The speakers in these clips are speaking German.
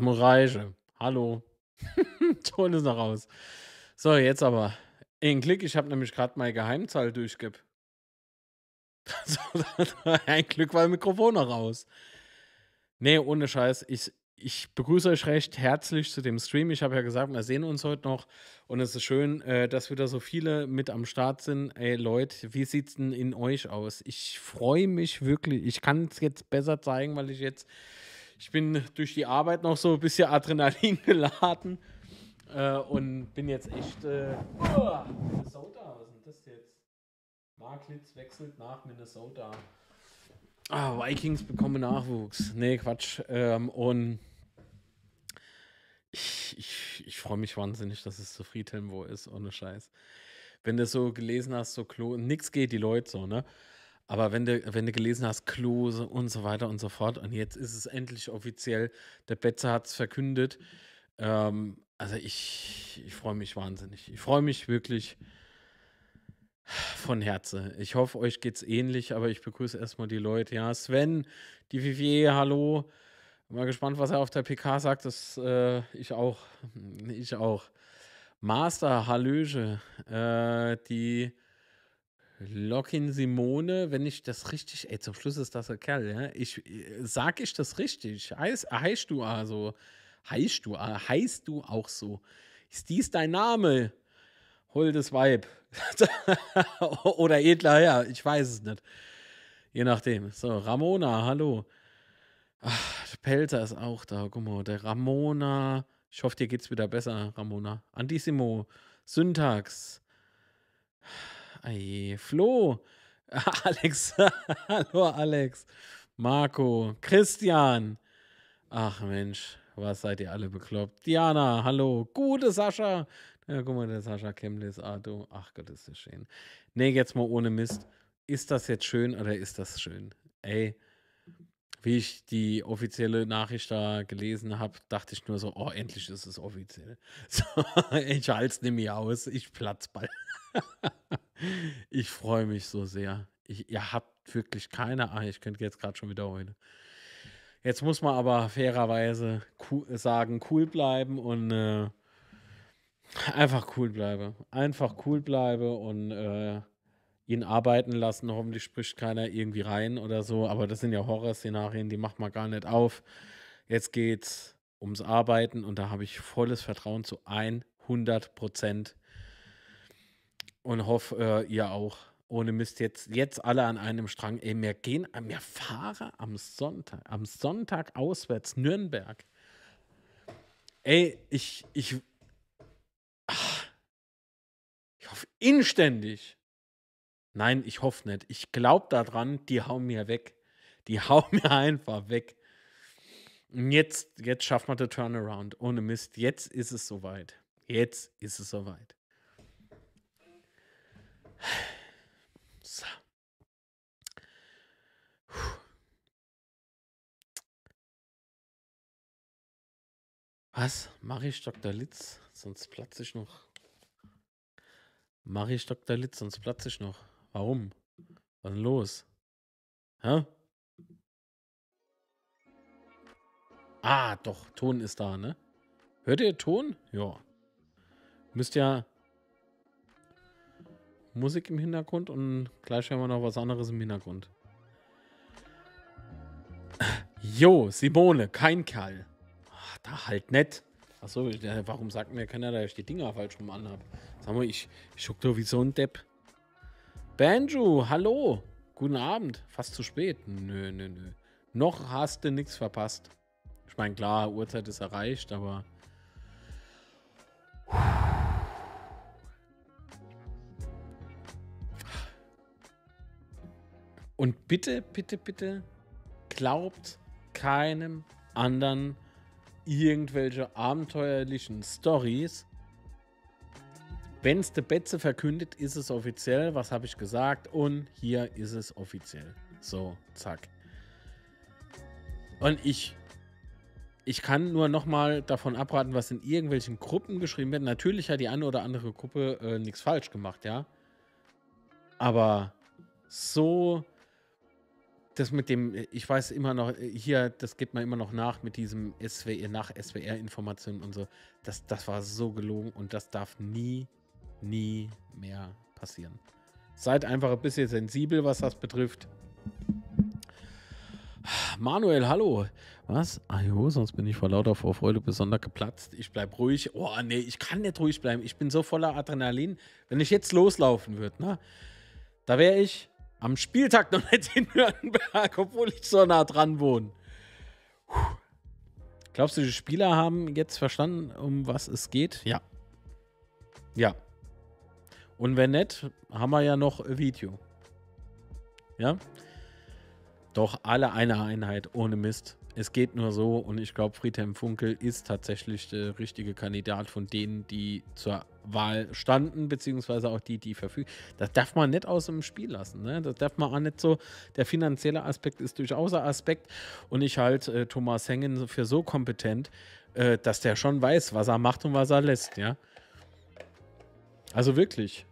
muss reichen. Hallo. Ton ist noch raus. So, jetzt aber. Ein Klick, ich habe nämlich gerade meine Geheimzahl durchgegeben. ein Glück war Mikrofon noch raus. Nee, ohne Scheiß. Ich, ich begrüße euch recht herzlich zu dem Stream. Ich habe ja gesagt, wir sehen uns heute noch. Und es ist schön, äh, dass wieder so viele mit am Start sind. Ey, Leute, wie sieht es denn in euch aus? Ich freue mich wirklich. Ich kann es jetzt besser zeigen, weil ich jetzt ich bin durch die Arbeit noch so ein bisschen Adrenalin geladen äh, und bin jetzt echt. Äh, oh, Minnesota, was ist denn das jetzt? Marklitz wechselt nach Minnesota. Ah, Vikings bekommen Nachwuchs. Nee, Quatsch. Ähm, und ich, ich, ich freue mich wahnsinnig, dass es so Friedhelm wo ist, ohne Scheiß. Wenn du so gelesen hast, so Klo, nix geht die Leute so, ne? Aber wenn du, wenn du gelesen hast, Klose und so weiter und so fort, und jetzt ist es endlich offiziell, der Betze hat es verkündet. Ähm, also ich, ich freue mich wahnsinnig. Ich freue mich wirklich von Herzen. Ich hoffe, euch geht es ähnlich, aber ich begrüße erstmal die Leute. Ja, Sven, die Vivier, hallo. Mal gespannt, was er auf der PK sagt. Das, äh, ich auch. Ich auch. Master Hallöge, äh, die Lockin Simone, wenn ich das richtig, ey, zum Schluss ist das ein Kerl, ja? Ich, äh, sag ich das richtig? Heiß, heißt du also? Heißt du, äh, heißt du auch so? Ist dies dein Name? Holdes Weib. Oder edler Herr, ja, ich weiß es nicht. Je nachdem. So, Ramona, hallo. Ach, Pelzer ist auch da, guck mal, der Ramona. Ich hoffe, dir geht's wieder besser, Ramona. Antissimo, Syntax. Aye, Flo, Alex, hallo Alex, Marco, Christian. Ach Mensch, was seid ihr alle bekloppt? Diana, hallo, gute Sascha. Ja, guck mal, der Sascha Kemlis, Ardo. Ach Gott, ist das schön. Nee, jetzt mal ohne Mist. Ist das jetzt schön oder ist das schön? Ey, wie ich die offizielle Nachricht da gelesen habe, dachte ich nur so, oh, endlich ist es offiziell. So, ich halte es nämlich aus, ich platz bald ich freue mich so sehr. Ich, ihr habt wirklich keine Ahnung. Ich könnte jetzt gerade schon wieder heulen. Jetzt muss man aber fairerweise cool, sagen, cool bleiben und äh, einfach cool bleibe. Einfach cool bleibe und äh, ihn arbeiten lassen. Hoffentlich spricht keiner irgendwie rein oder so. Aber das sind ja Horrorszenarien, die macht man gar nicht auf. Jetzt geht's ums Arbeiten und da habe ich volles Vertrauen zu 100 Prozent und hoffe, äh, ihr auch. Ohne Mist, jetzt, jetzt alle an einem Strang. Ey, mehr gehen, mehr fahre am Sonntag, am Sonntag auswärts, Nürnberg. Ey, ich, ich, ach, ich hoffe inständig. Nein, ich hoffe nicht. Ich glaube daran, die hauen mir weg. Die hauen mir einfach weg. Und jetzt, jetzt schafft man den Turnaround. Ohne Mist, jetzt ist es soweit. Jetzt ist es soweit. So. Was? Mache ich Dr. Litz? Sonst platze ich noch. Mache ich Dr. Litz, sonst platze ich noch. Warum? Was ist denn los? Hä? Ah, doch, Ton ist da, ne? Hört ihr Ton? Ja. Müsst ihr. ja Musik im Hintergrund und gleich hören wir noch was anderes im Hintergrund. Jo, Simone, kein Kerl. Ach, da halt nett. Achso, warum sagt mir keiner, dass ich die Dinger falsch rum anhab? Sag mal, ich, ich guck doch wie so ein Depp. Banjo, hallo. Guten Abend. Fast zu spät. Nö, nö, nö. Noch hast du nichts verpasst. Ich meine, klar, Uhrzeit ist erreicht, aber. Puh. Und bitte, bitte, bitte glaubt keinem anderen irgendwelche abenteuerlichen Stories. Wenn es der Betze verkündet, ist es offiziell. Was habe ich gesagt? Und hier ist es offiziell. So, zack. Und ich, ich kann nur nochmal davon abraten, was in irgendwelchen Gruppen geschrieben wird. Natürlich hat die eine oder andere Gruppe äh, nichts falsch gemacht, ja. Aber so das mit dem, ich weiß immer noch, hier, das geht man immer noch nach mit diesem SWR, nach SWR-Informationen und so. Das, das war so gelogen und das darf nie, nie mehr passieren. Seid einfach ein bisschen sensibel, was das betrifft. Manuel, hallo. Was? Ajo, sonst bin ich vor lauter Vorfreude besonders geplatzt. Ich bleib ruhig. Oh, nee, ich kann nicht ruhig bleiben. Ich bin so voller Adrenalin. Wenn ich jetzt loslaufen würde, ne? Da wäre ich am Spieltag noch nicht in Nürnberg, obwohl ich so nah dran wohne. Puh. Glaubst du, die Spieler haben jetzt verstanden, um was es geht? Ja. Ja. Und wenn nicht, haben wir ja noch ein Video. Ja? Doch alle eine Einheit ohne Mist. Es geht nur so und ich glaube, Friedhelm Funkel ist tatsächlich der richtige Kandidat von denen, die zur Wahl standen, beziehungsweise auch die, die verfügen. Das darf man nicht aus dem Spiel lassen. Ne? Das darf man auch nicht so. Der finanzielle Aspekt ist durchaus ein Aspekt und ich halte äh, Thomas Hengen für so kompetent, äh, dass der schon weiß, was er macht und was er lässt. Ja. Also wirklich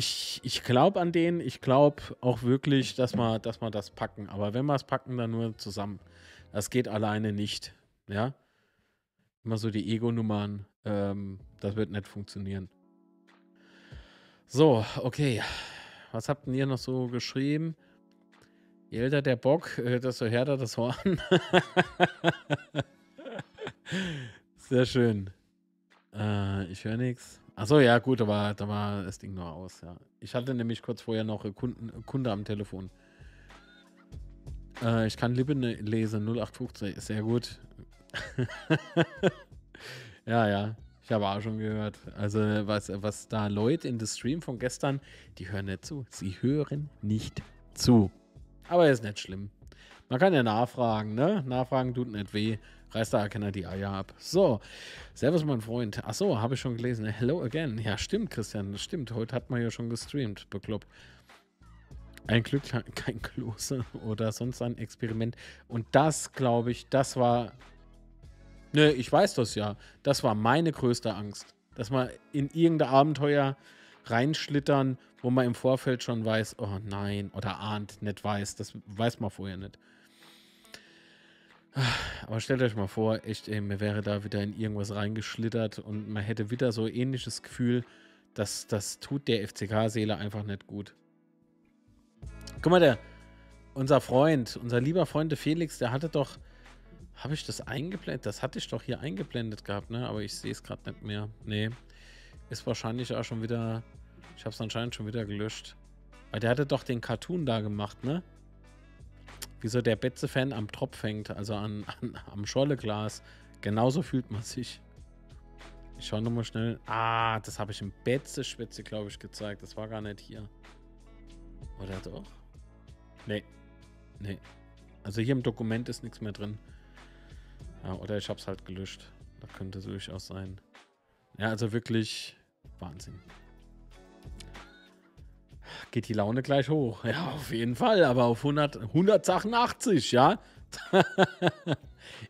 ich, ich glaube an den, ich glaube auch wirklich, dass wir, dass wir das packen. Aber wenn wir es packen, dann nur zusammen. Das geht alleine nicht. Ja? Immer so die Ego-Nummern, ähm, das wird nicht funktionieren. So, okay. Was habt denn ihr noch so geschrieben? Je älter der Bock, äh, desto härter das Horn. Sehr schön. Äh, ich höre nichts. Achso, ja, gut, aber da war das Ding noch aus, ja. Ich hatte nämlich kurz vorher noch äh, Kunden, äh, Kunde am Telefon. Äh, ich kann Lippen ne, lesen, 0815, sehr gut. ja, ja, ich habe auch schon gehört. Also, was, was da Leute in das Stream von gestern, die hören nicht zu. Sie hören nicht zu. Aber ist nicht schlimm. Man kann ja nachfragen, ne? Nachfragen tut nicht weh. Reißt der Erkenner die Eier ab. So, Servus, mein Freund. Achso, habe ich schon gelesen. Hello again. Ja, stimmt, Christian, das stimmt. Heute hat man ja schon gestreamt, bekloppt. Ein Glück, kein Klose oder sonst ein Experiment. Und das, glaube ich, das war... Ne, ich weiß das ja. Das war meine größte Angst. Dass man in irgendein Abenteuer reinschlittern, wo man im Vorfeld schon weiß, oh nein, oder ahnt, nicht weiß. Das weiß man vorher nicht. Aber stellt euch mal vor, echt, ey, mir wäre da wieder in irgendwas reingeschlittert und man hätte wieder so ähnliches Gefühl, dass das tut der FCK-Seele einfach nicht gut. Guck mal, der, unser Freund, unser lieber Freund Felix, der hatte doch, habe ich das eingeblendet? Das hatte ich doch hier eingeblendet gehabt, ne? Aber ich sehe es gerade nicht mehr. Nee, ist wahrscheinlich auch schon wieder, ich habe es anscheinend schon wieder gelöscht. Weil der hatte doch den Cartoon da gemacht, ne? Wieso der Betze-Fan am Tropf hängt, also an, an, am Scholleglas. Genauso fühlt man sich. Ich schaue nochmal schnell. Ah, das habe ich im Betze-Schwitze, glaube ich, gezeigt. Das war gar nicht hier. Oder doch? Nee. Nee. Also hier im Dokument ist nichts mehr drin. Ja, oder ich habe es halt gelöscht. Da könnte es durchaus sein. Ja, also wirklich Wahnsinn geht die Laune gleich hoch. Ja, auf jeden Fall, aber auf 100, 100 Sachen 80, ja.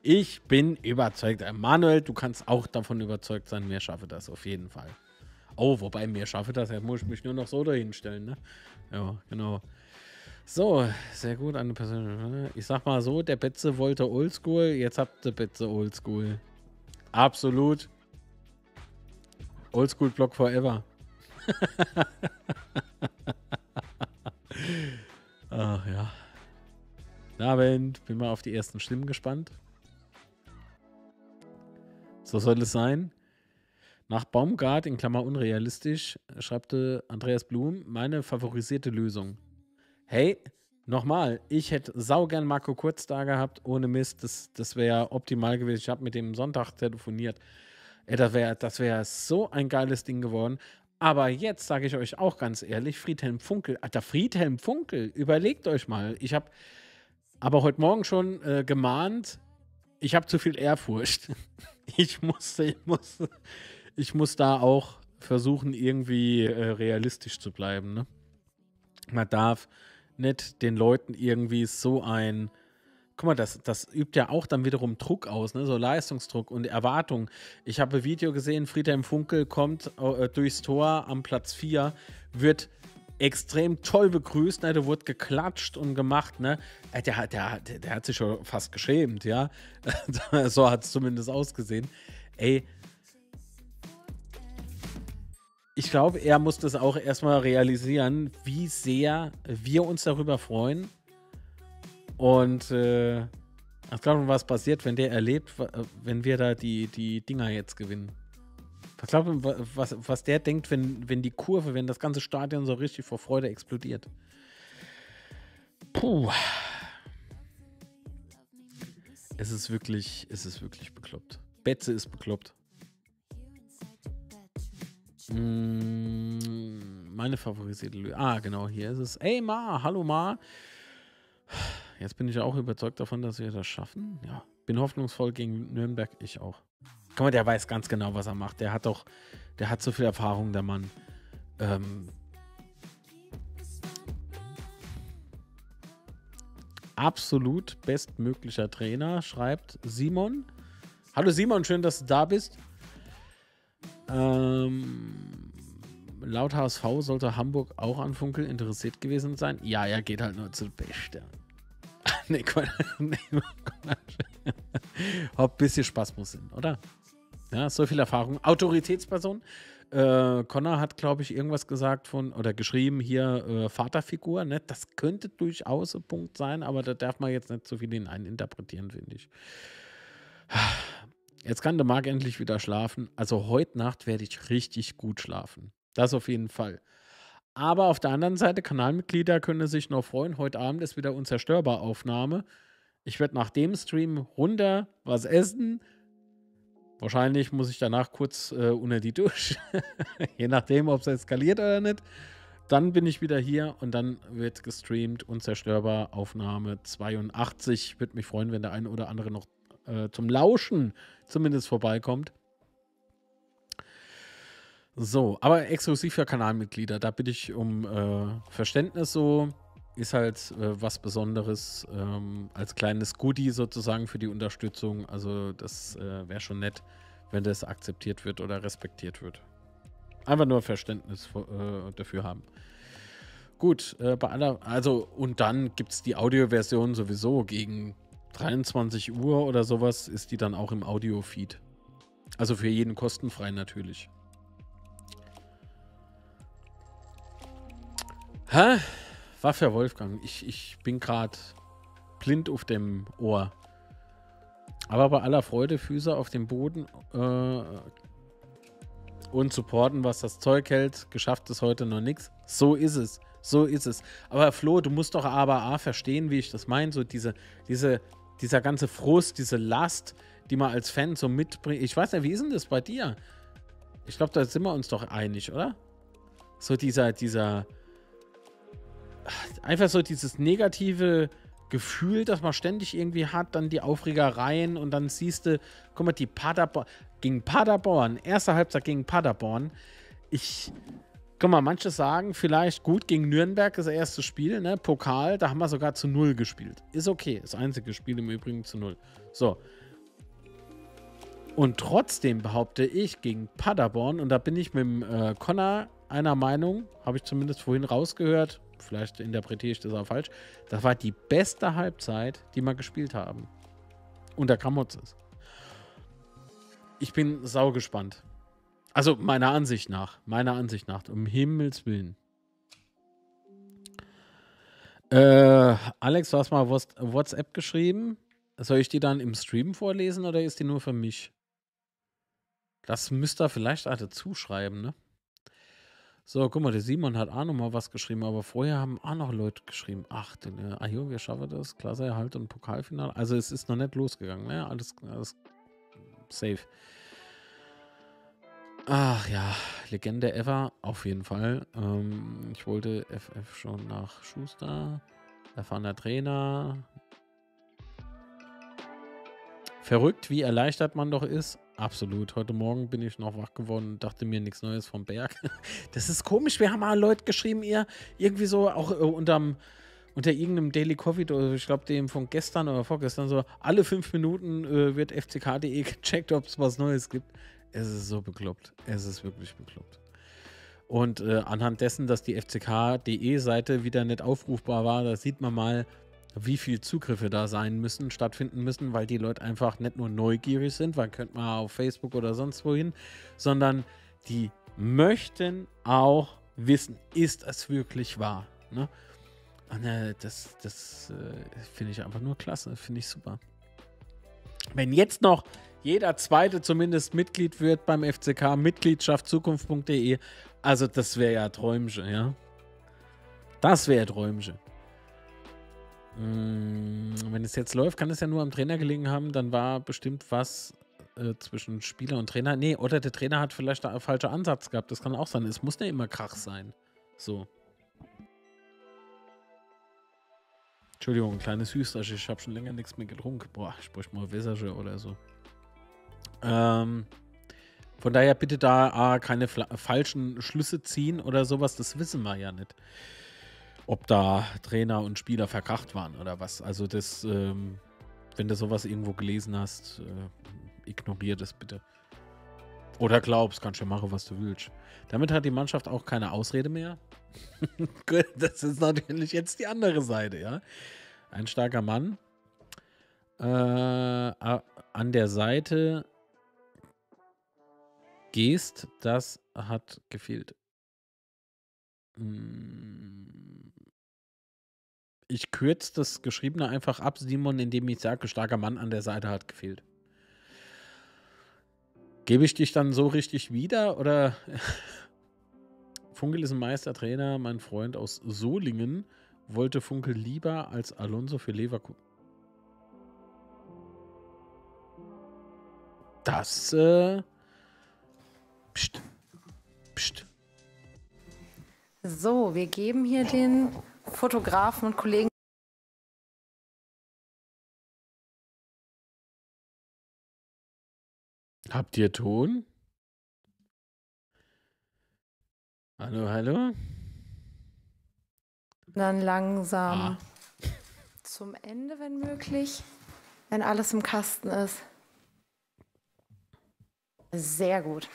ich bin überzeugt. Äh, Manuel, du kannst auch davon überzeugt sein, mir schaffe das auf jeden Fall. Oh, wobei, mir schaffe das, jetzt muss ich mich nur noch so dahin stellen, ne? Ja, genau. So, sehr gut, eine Person. Ne? Ich sag mal so, der Betze wollte Oldschool, jetzt habt ihr Betze Oldschool. Absolut. Oldschool Block Forever. Ach ja. Na, Abend, bin mal auf die ersten Stimmen gespannt. So soll es sein. Nach Baumgart, in Klammer unrealistisch, schreibte Andreas Blum, meine favorisierte Lösung. Hey, nochmal, ich hätte saugern Marco Kurz da gehabt, ohne Mist, das, das wäre optimal gewesen. Ich habe mit dem Sonntag telefoniert. Ey, das wäre das wär so ein geiles Ding geworden. Aber jetzt sage ich euch auch ganz ehrlich, Friedhelm Funkel, alter Friedhelm Funkel, überlegt euch mal. Ich habe aber heute Morgen schon äh, gemahnt, ich habe zu viel Ehrfurcht. Ich musste, ich musste, ich muss da auch versuchen, irgendwie äh, realistisch zu bleiben. Ne? Man darf nicht den Leuten irgendwie so ein guck mal, das, das übt ja auch dann wiederum Druck aus, ne? so Leistungsdruck und Erwartung. Ich habe ein Video gesehen, Friedhelm Funkel kommt äh, durchs Tor am Platz 4, wird extrem toll begrüßt, ne? der wurde geklatscht und gemacht, ne? Äh, der, der, der, der hat sich schon fast geschämt, ja. so hat es zumindest ausgesehen. Ey, ich glaube, er muss das auch erstmal realisieren, wie sehr wir uns darüber freuen, und äh, ich glaube, was passiert, wenn der erlebt, äh, wenn wir da die, die Dinger jetzt gewinnen? Ich glaube, was, was der denkt, wenn, wenn die Kurve, wenn das ganze Stadion so richtig vor Freude explodiert. Puh. Es ist wirklich, es ist wirklich bekloppt. Betze ist bekloppt. Mm, meine favorisierte Lösung. Ah, genau, hier ist es. Ey, Ma, hallo Ma. Jetzt bin ich auch überzeugt davon, dass wir das schaffen. Ja, bin hoffnungsvoll gegen Nürnberg. Ich auch. Guck mal, der weiß ganz genau, was er macht. Der hat doch, der hat so viel Erfahrung, der Mann. Ähm, absolut bestmöglicher Trainer, schreibt Simon. Hallo Simon, schön, dass du da bist. Ähm, laut HSV sollte Hamburg auch an Funkel interessiert gewesen sein. Ja, er geht halt nur zu Bestern nee, nee, Hab bisschen Spaß muss hin, oder? Ja, so viel Erfahrung. Autoritätsperson. Äh, Connor hat, glaube ich, irgendwas gesagt von oder geschrieben hier äh, Vaterfigur. Ne? Das könnte durchaus ein Punkt sein, aber da darf man jetzt nicht so viel hineininterpretieren, finde ich. Jetzt kann der Marc endlich wieder schlafen. Also heute Nacht werde ich richtig gut schlafen. Das auf jeden Fall. Aber auf der anderen Seite, Kanalmitglieder können sich noch freuen. Heute Abend ist wieder unzerstörbar Aufnahme. Ich werde nach dem Stream runter was essen. Wahrscheinlich muss ich danach kurz äh, unter die Dusche. Je nachdem, ob es eskaliert oder nicht. Dann bin ich wieder hier und dann wird gestreamt. Unzerstörbar Aufnahme 82. Würde mich freuen, wenn der eine oder andere noch äh, zum Lauschen zumindest vorbeikommt. So, aber exklusiv für Kanalmitglieder. Da bitte ich um äh, Verständnis so. Ist halt äh, was Besonderes ähm, als kleines Goodie sozusagen für die Unterstützung. Also das äh, wäre schon nett, wenn das akzeptiert wird oder respektiert wird. Einfach nur Verständnis äh, dafür haben. Gut, äh, bei aller, also und dann gibt es die Audioversion sowieso gegen 23 Uhr oder sowas ist die dann auch im Audiofeed. Also für jeden kostenfrei natürlich. Hä? Waffe, Wolfgang. Ich, ich bin gerade blind auf dem Ohr. Aber bei aller Freude, Füße auf dem Boden äh, und supporten, was das Zeug hält. Geschafft es heute noch nichts. So ist es. So ist es. Aber Flo, du musst doch aber A verstehen, wie ich das meine. So diese, diese, dieser ganze Frust, diese Last, die man als Fan so mitbringt. Ich weiß nicht, wie ist denn das bei dir? Ich glaube, da sind wir uns doch einig, oder? So dieser, dieser, einfach so dieses negative Gefühl, das man ständig irgendwie hat, dann die Aufregereien und dann siehst du, guck mal, die Paderborn, gegen Paderborn, erster Halbzeit gegen Paderborn. Ich, guck mal, manche sagen vielleicht gut gegen Nürnberg, das erste Spiel, ne, Pokal, da haben wir sogar zu Null gespielt. Ist okay, das einzige Spiel im Übrigen zu Null. So. Und trotzdem behaupte ich gegen Paderborn, und da bin ich mit dem äh, Connor einer Meinung, habe ich zumindest vorhin rausgehört, vielleicht interpretiere ich das auch falsch, das war die beste Halbzeit, die wir gespielt haben. Unter Kamotzes. Ich bin saugespannt. Also meiner Ansicht nach, meiner Ansicht nach, um Himmels Willen. Äh, Alex, du hast mal WhatsApp geschrieben. Soll ich die dann im Stream vorlesen oder ist die nur für mich? Das müsst ihr vielleicht alle zuschreiben, ne? So, guck mal, der Simon hat auch noch mal was geschrieben, aber vorher haben auch noch Leute geschrieben. Ach, den, äh, ah, jo, wir schaffen das. Klasse Erhalt und Pokalfinale. Also es ist noch nicht losgegangen, ne? Alles, alles safe. Ach ja, Legende ever, auf jeden Fall. Ähm, ich wollte FF schon nach Schuster. Erfahrener Trainer. Verrückt, wie erleichtert man doch ist, Absolut. Heute Morgen bin ich noch wach geworden und dachte mir nichts Neues vom Berg. Das ist komisch. Wir haben mal Leute geschrieben, ihr irgendwie so auch äh, unterm unter irgendeinem Daily Covid oder ich glaube dem von gestern oder vorgestern, so alle fünf Minuten äh, wird fck.de gecheckt, ob es was Neues gibt. Es ist so bekloppt. Es ist wirklich bekloppt. Und äh, anhand dessen, dass die fck.de Seite wieder nicht aufrufbar war, da sieht man mal, wie viele Zugriffe da sein müssen, stattfinden müssen, weil die Leute einfach nicht nur neugierig sind, weil könnte man auf Facebook oder sonst wohin, sondern die möchten auch wissen, ist es wirklich wahr? Ne? Und äh, das, das äh, finde ich einfach nur klasse, finde ich super. Wenn jetzt noch jeder zweite zumindest Mitglied wird beim FCK, Mitgliedschaftzukunft.de, also das wäre ja Träumsche, ja. Das wäre Träumsche. Mm, wenn es jetzt läuft, kann es ja nur am Trainer gelegen haben. Dann war bestimmt was äh, zwischen Spieler und Trainer. Nee, oder der Trainer hat vielleicht einen falschen Ansatz gehabt. Das kann auch sein. Es muss ja immer Krach sein. So. Entschuldigung, kleines Hüsterchen. Ich habe schon länger nichts mehr getrunken. Boah, ich bräuchte mal Wässerchen oder so. Ähm, von daher bitte da ah, keine falschen Schlüsse ziehen oder sowas. Das wissen wir ja nicht ob da Trainer und Spieler verkracht waren oder was. Also das, ähm, wenn du sowas irgendwo gelesen hast, äh, ignorier das bitte. Oder glaubst, kannst du machen, was du willst. Damit hat die Mannschaft auch keine Ausrede mehr. das ist natürlich jetzt die andere Seite, ja. Ein starker Mann. Äh, an der Seite gehst, das hat gefehlt. Hm ich kürze das Geschriebene einfach ab, Simon, indem ich sage, starker Mann an der Seite hat gefehlt. Gebe ich dich dann so richtig wieder oder Funkel ist ein Meistertrainer, mein Freund aus Solingen wollte Funkel lieber als Alonso für Leverkusen. Das äh pst, pst. So, wir geben hier den Fotografen und Kollegen Habt ihr Ton? Hallo, hallo? Dann langsam ah. zum Ende, wenn möglich, wenn alles im Kasten ist. Sehr gut.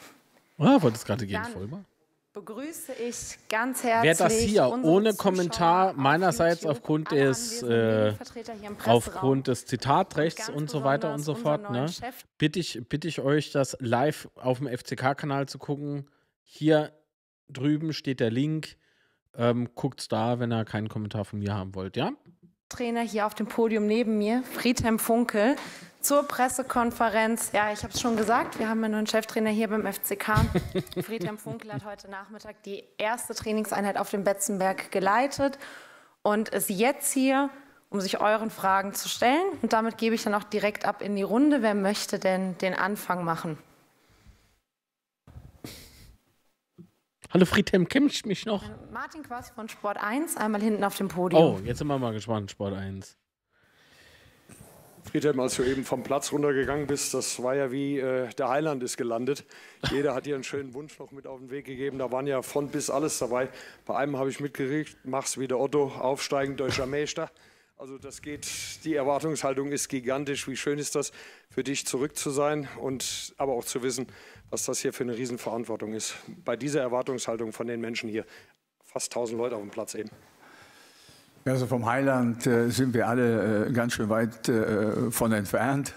Ah, wollte wolltest gerade gehen, Vollmer? begrüße ich ganz herzlich. Wer das hier ohne Zuschauer Kommentar meinerseits YouTube, aufgrund des äh, aufgrund des Zitatrechts und so weiter und so fort, ne, bitte ich bitte ich euch, das live auf dem FCK-Kanal zu gucken. Hier drüben steht der Link. Ähm, guckt's da, wenn ihr keinen Kommentar von mir haben wollt, ja? Trainer hier auf dem Podium neben mir, Friedhelm Funkel zur Pressekonferenz. Ja, ich habe es schon gesagt, wir haben ja einen Cheftrainer hier beim FCK. Friedhelm Funkel hat heute Nachmittag die erste Trainingseinheit auf dem Betzenberg geleitet und ist jetzt hier, um sich euren Fragen zu stellen. Und damit gebe ich dann auch direkt ab in die Runde. Wer möchte denn den Anfang machen? Hallo Friedhelm, kennst mich noch? Martin Quass von Sport 1, einmal hinten auf dem Podium. Oh, jetzt sind wir mal gespannt, Sport 1. Friedhelm, als du eben vom Platz runtergegangen bist, das war ja wie äh, der Heiland ist gelandet. Jeder hat dir einen schönen Wunsch noch mit auf den Weg gegeben. Da waren ja von bis alles dabei. Bei einem habe ich mitgekriegt, mach's wieder Otto, aufsteigend deutscher Meister. Also das geht, die Erwartungshaltung ist gigantisch. Wie schön ist das für dich zurück zu sein und aber auch zu wissen, was das hier für eine Riesenverantwortung ist. Bei dieser Erwartungshaltung von den Menschen hier, fast 1000 Leute auf dem Platz eben. Also vom Heiland äh, sind wir alle äh, ganz schön weit äh, von entfernt.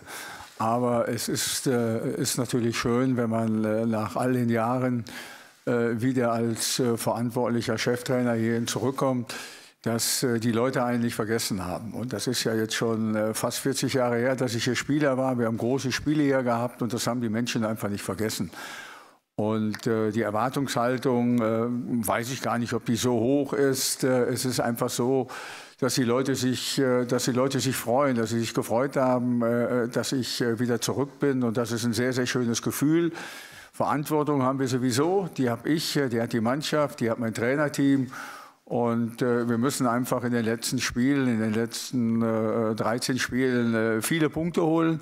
Aber es ist, äh, ist natürlich schön, wenn man äh, nach all den Jahren äh, wieder als verantwortlicher Cheftrainer hierhin zurückkommt, dass die Leute eigentlich vergessen haben. Und das ist ja jetzt schon fast 40 Jahre her, dass ich hier Spieler war. Wir haben große Spiele hier gehabt und das haben die Menschen einfach nicht vergessen. Und äh, die Erwartungshaltung, äh, weiß ich gar nicht, ob die so hoch ist. Äh, es ist einfach so, dass die Leute sich, äh, dass die Leute sich freuen, dass sie sich gefreut haben, äh, dass ich äh, wieder zurück bin. Und das ist ein sehr, sehr schönes Gefühl. Verantwortung haben wir sowieso. Die habe ich, die hat die Mannschaft, die hat mein Trainerteam. Und wir müssen einfach in den letzten Spielen, in den letzten 13 Spielen viele Punkte holen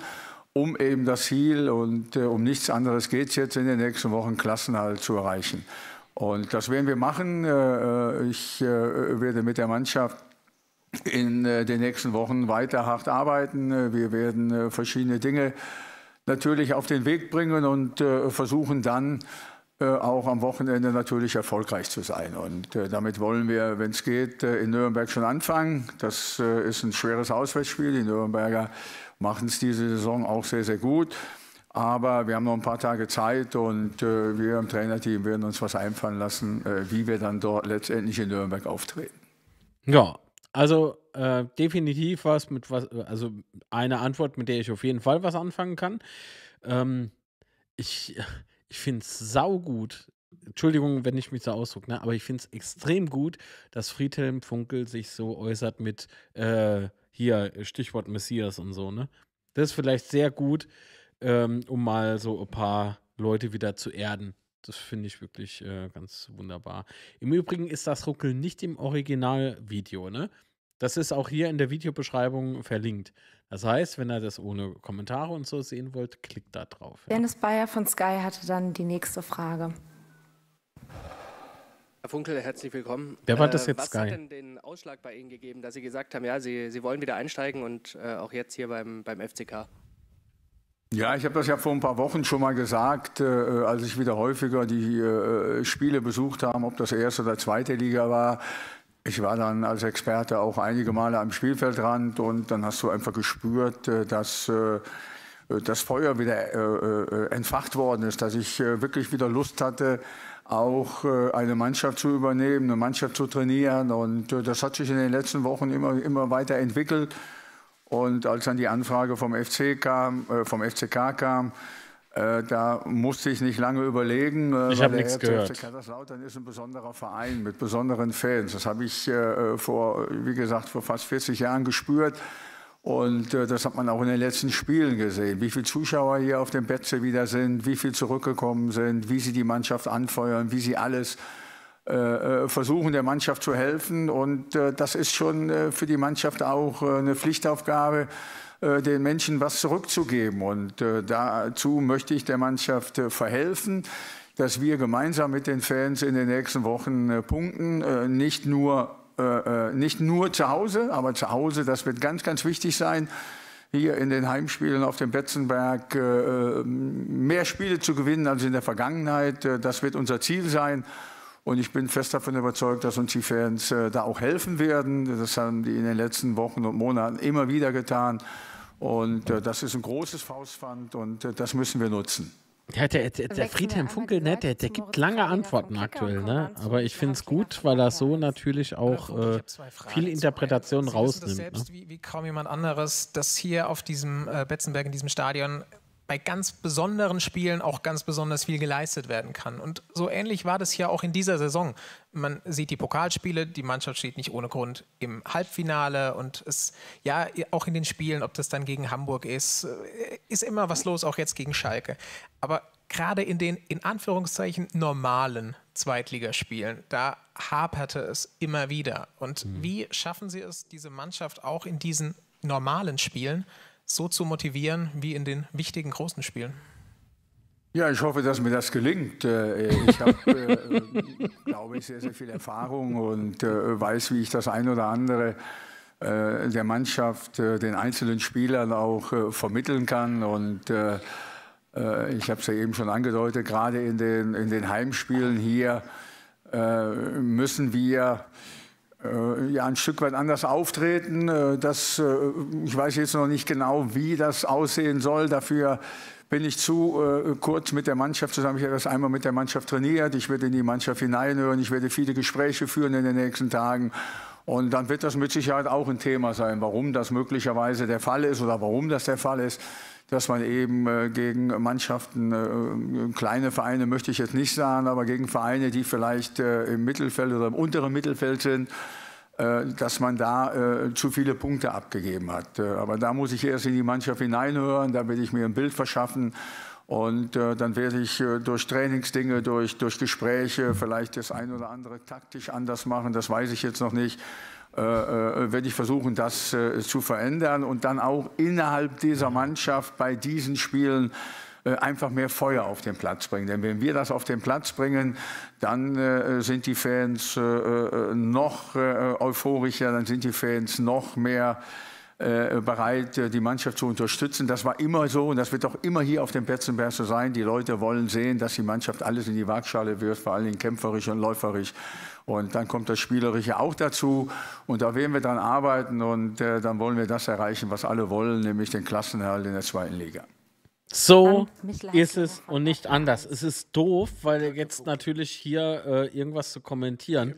um eben das Ziel und äh, um nichts anderes geht es jetzt in den nächsten Wochen, Klassenhalt zu erreichen. Und das werden wir machen. Äh, äh ich äh, werde mit der Mannschaft in äh, den nächsten Wochen weiter hart arbeiten. Wir werden verschiedene Dinge natürlich auf den Weg bringen und versuchen dann auch am Wochenende natürlich erfolgreich zu sein. Und damit wollen wir, wenn es geht, in Nürnberg schon anfangen. Das ist ein schweres Auswärtsspiel. Die Nürnberger machen es diese Saison auch sehr, sehr gut. Aber wir haben noch ein paar Tage Zeit und äh, wir im Trainerteam werden uns was einfallen lassen, äh, wie wir dann dort letztendlich in Nürnberg auftreten. Ja, also äh, definitiv was mit was, also eine Antwort, mit der ich auf jeden Fall was anfangen kann. Ähm, ich ich finde es saugut. Entschuldigung, wenn ich mich so ausdrücke, ne? aber ich finde es extrem gut, dass Friedhelm Funkel sich so äußert mit äh, hier äh, Stichwort Messias und so, ne? Das ist vielleicht sehr gut, ähm, um mal so ein paar Leute wieder zu erden. Das finde ich wirklich äh, ganz wunderbar. Im Übrigen ist das Ruckeln nicht im Originalvideo, ne? Das ist auch hier in der Videobeschreibung verlinkt. Das heißt, wenn ihr das ohne Kommentare und so sehen wollt, klickt da drauf. Ja. Dennis Bayer von Sky hatte dann die nächste Frage. Herr Funkel, herzlich willkommen. Wer war das äh, jetzt? Was Sky? hat denn den Ausschlag bei Ihnen gegeben, dass Sie gesagt haben, ja, Sie, Sie wollen wieder einsteigen und äh, auch jetzt hier beim, beim FCK? Ja, ich habe das ja vor ein paar Wochen schon mal gesagt, äh, als ich wieder häufiger die äh, Spiele besucht habe, ob das erste oder zweite Liga war. Ich war dann als Experte auch einige Male am Spielfeldrand und dann hast du einfach gespürt, äh, dass äh, das Feuer wieder entfacht worden ist, dass ich wirklich wieder Lust hatte, auch äh, eine Mannschaft zu übernehmen, eine Mannschaft zu trainieren. Und äh, das hat sich in den letzten Wochen immer, immer weiter entwickelt. Und als dann die Anfrage vom FC kam, äh, vom FCK kam, da musste ich nicht lange überlegen. ich habe nichts gehört. FC Kaiserslautern ist ein besonderer Verein mit besonderen Fans. Das habe ich vor, wie gesagt, vor fast 40 Jahren gespürt. Und äh, das hat man auch in den letzten Spielen gesehen, wie viele Zuschauer hier auf dem Plätzen wieder sind, wie viel zurückgekommen sind, wie sie die Mannschaft anfeuern, wie sie alles äh, äh, versuchen, der Mannschaft zu helfen. Und äh, das ist schon äh, für die Mannschaft auch äh, eine Pflichtaufgabe, äh, den Menschen was zurückzugeben. Und äh, dazu möchte ich der Mannschaft äh, verhelfen dass wir gemeinsam mit den Fans in den nächsten Wochen punkten, äh, nicht nur äh, äh, nicht nur zu Hause, aber zu Hause, das wird ganz, ganz wichtig sein, hier in den Heimspielen auf dem Betzenberg äh, mehr Spiele zu gewinnen als in der Vergangenheit. Das wird unser Ziel sein. Und ich bin fest davon überzeugt, dass uns die Fans da auch helfen werden. Das haben die in den letzten Wochen und Monaten immer wieder getan. Und das ist ein großes Faustpfand und das müssen wir nutzen. Ja, der, der, der Friedhelm Funkel, ne, der, der gibt lange Antworten aktuell, ne? Aber ich finde es gut, weil er so natürlich auch äh, viele Interpretationen rausnimmt. Ne? Selbst ne? wie, wie kaum jemand anderes, dass hier auf diesem äh, Betzenberg in diesem Stadion bei ganz besonderen Spielen auch ganz besonders viel geleistet werden kann. Und so ähnlich war das ja auch in dieser Saison man sieht die Pokalspiele, die Mannschaft steht nicht ohne Grund im Halbfinale und es, ja, auch in den Spielen, ob das dann gegen Hamburg ist, äh, ist immer was los, auch jetzt gegen Schalke. Aber gerade in den in Anführungszeichen normalen Zweitligaspielen, da haperte es immer wieder. Und mhm. wie schaffen Sie es, diese Mannschaft auch in diesen normalen Spielen so zu motivieren wie in den wichtigen großen Spielen? Ja, ich hoffe, dass mir das gelingt. Äh, äh, ich habe, äh, glaube ich, sehr, sehr viel Erfahrung und weiß, wie ich das ein oder andere der Mannschaft, den einzelnen Spielern auch vermitteln kann. Und ich habe es ja eben schon angedeutet, gerade in den, in den Heimspielen hier müssen wir ja ein Stück weit anders auftreten. Das, ich weiß jetzt noch nicht genau, wie das aussehen soll. Dafür bin ich zu äh, kurz mit der Mannschaft zusammen. Ich habe das einmal mit der Mannschaft trainiert. Ich werde in die Mannschaft hineinhören. Ich werde viele Gespräche führen in den nächsten Tagen. Und dann wird das mit Sicherheit auch ein Thema sein, warum das möglicherweise der Fall ist oder warum das der Fall ist, dass man eben äh, gegen Mannschaften, äh, äh, kleine Vereine möchte ich jetzt nicht sagen, aber gegen Vereine, die vielleicht im Mittelfeld oder im unteren Mittelfeld sind, äh, dass man da äh, zu viele Punkte abgegeben hat. Äh, aber da muss ich erst in die Mannschaft hineinhören, da will ich mir ein Bild verschaffen. Und äh, dann werde ich äh, durch Trainingsdinge, durch, durch Gespräche vielleicht das ein oder andere taktisch anders machen, das weiß ich jetzt noch nicht. Äh, äh werde ich versuchen, das zu verändern und dann auch innerhalb dieser mhm. Mannschaft bei diesen Spielen äh, einfach mehr Feuer auf den Platz bringen. Denn wenn wir das auf den Platz bringen, dann äh, sind die Fans äh, noch euphorischer, dann sind die Fans noch mehr bereit, die Mannschaft zu unterstützen. Das war immer so und das wird auch immer hier auf dem Betzenberg so sein. Die Leute wollen sehen, dass die Mannschaft alles in die Waagschale wirft, vor allen Dingen kämpferisch und läuferisch. Und dann kommt das Spielerische auch dazu und da werden wir dann arbeiten und äh, dann wollen wir das erreichen, was alle wollen, nämlich den Klassenerhalt in der zweiten Liga. So ist es und nicht anders. Es ist doof, weil jetzt natürlich hier äh, irgendwas zu kommentieren.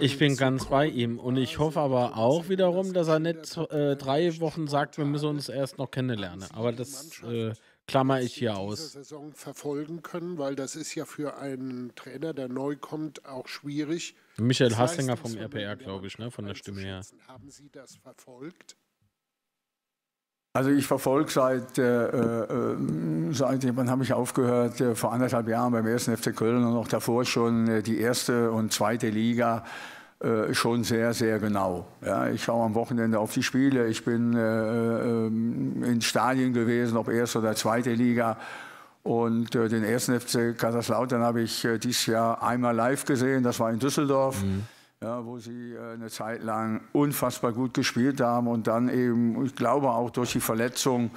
Ich bin ganz bei ihm und ich hoffe aber auch wiederum, dass er nicht äh, drei Wochen sagt, wir müssen uns erst noch kennenlernen. Aber das äh, klammer ich hier aus. verfolgen können, weil das ist ja für einen Trainer, der neu kommt, auch schwierig. Michael Hassinger vom RPR, glaube ich, ne, von der Stimme her. Haben Sie das verfolgt? Also ich verfolge seit, äh, äh, seit wann habe ich aufgehört, äh, vor anderthalb Jahren beim 1. FC Köln und auch davor schon äh, die erste und zweite Liga schon sehr, sehr genau. Ja, ich schaue am Wochenende auf die Spiele, ich bin in Stadien gewesen, ob erste oder zweite Liga. Und den ersten FC Kaiserslautern habe ich dieses Jahr einmal live gesehen, das war in Düsseldorf. Mhm ja, wo sie äh, eine Zeit lang unfassbar gut gespielt haben und dann eben, ich glaube auch durch die Verletzung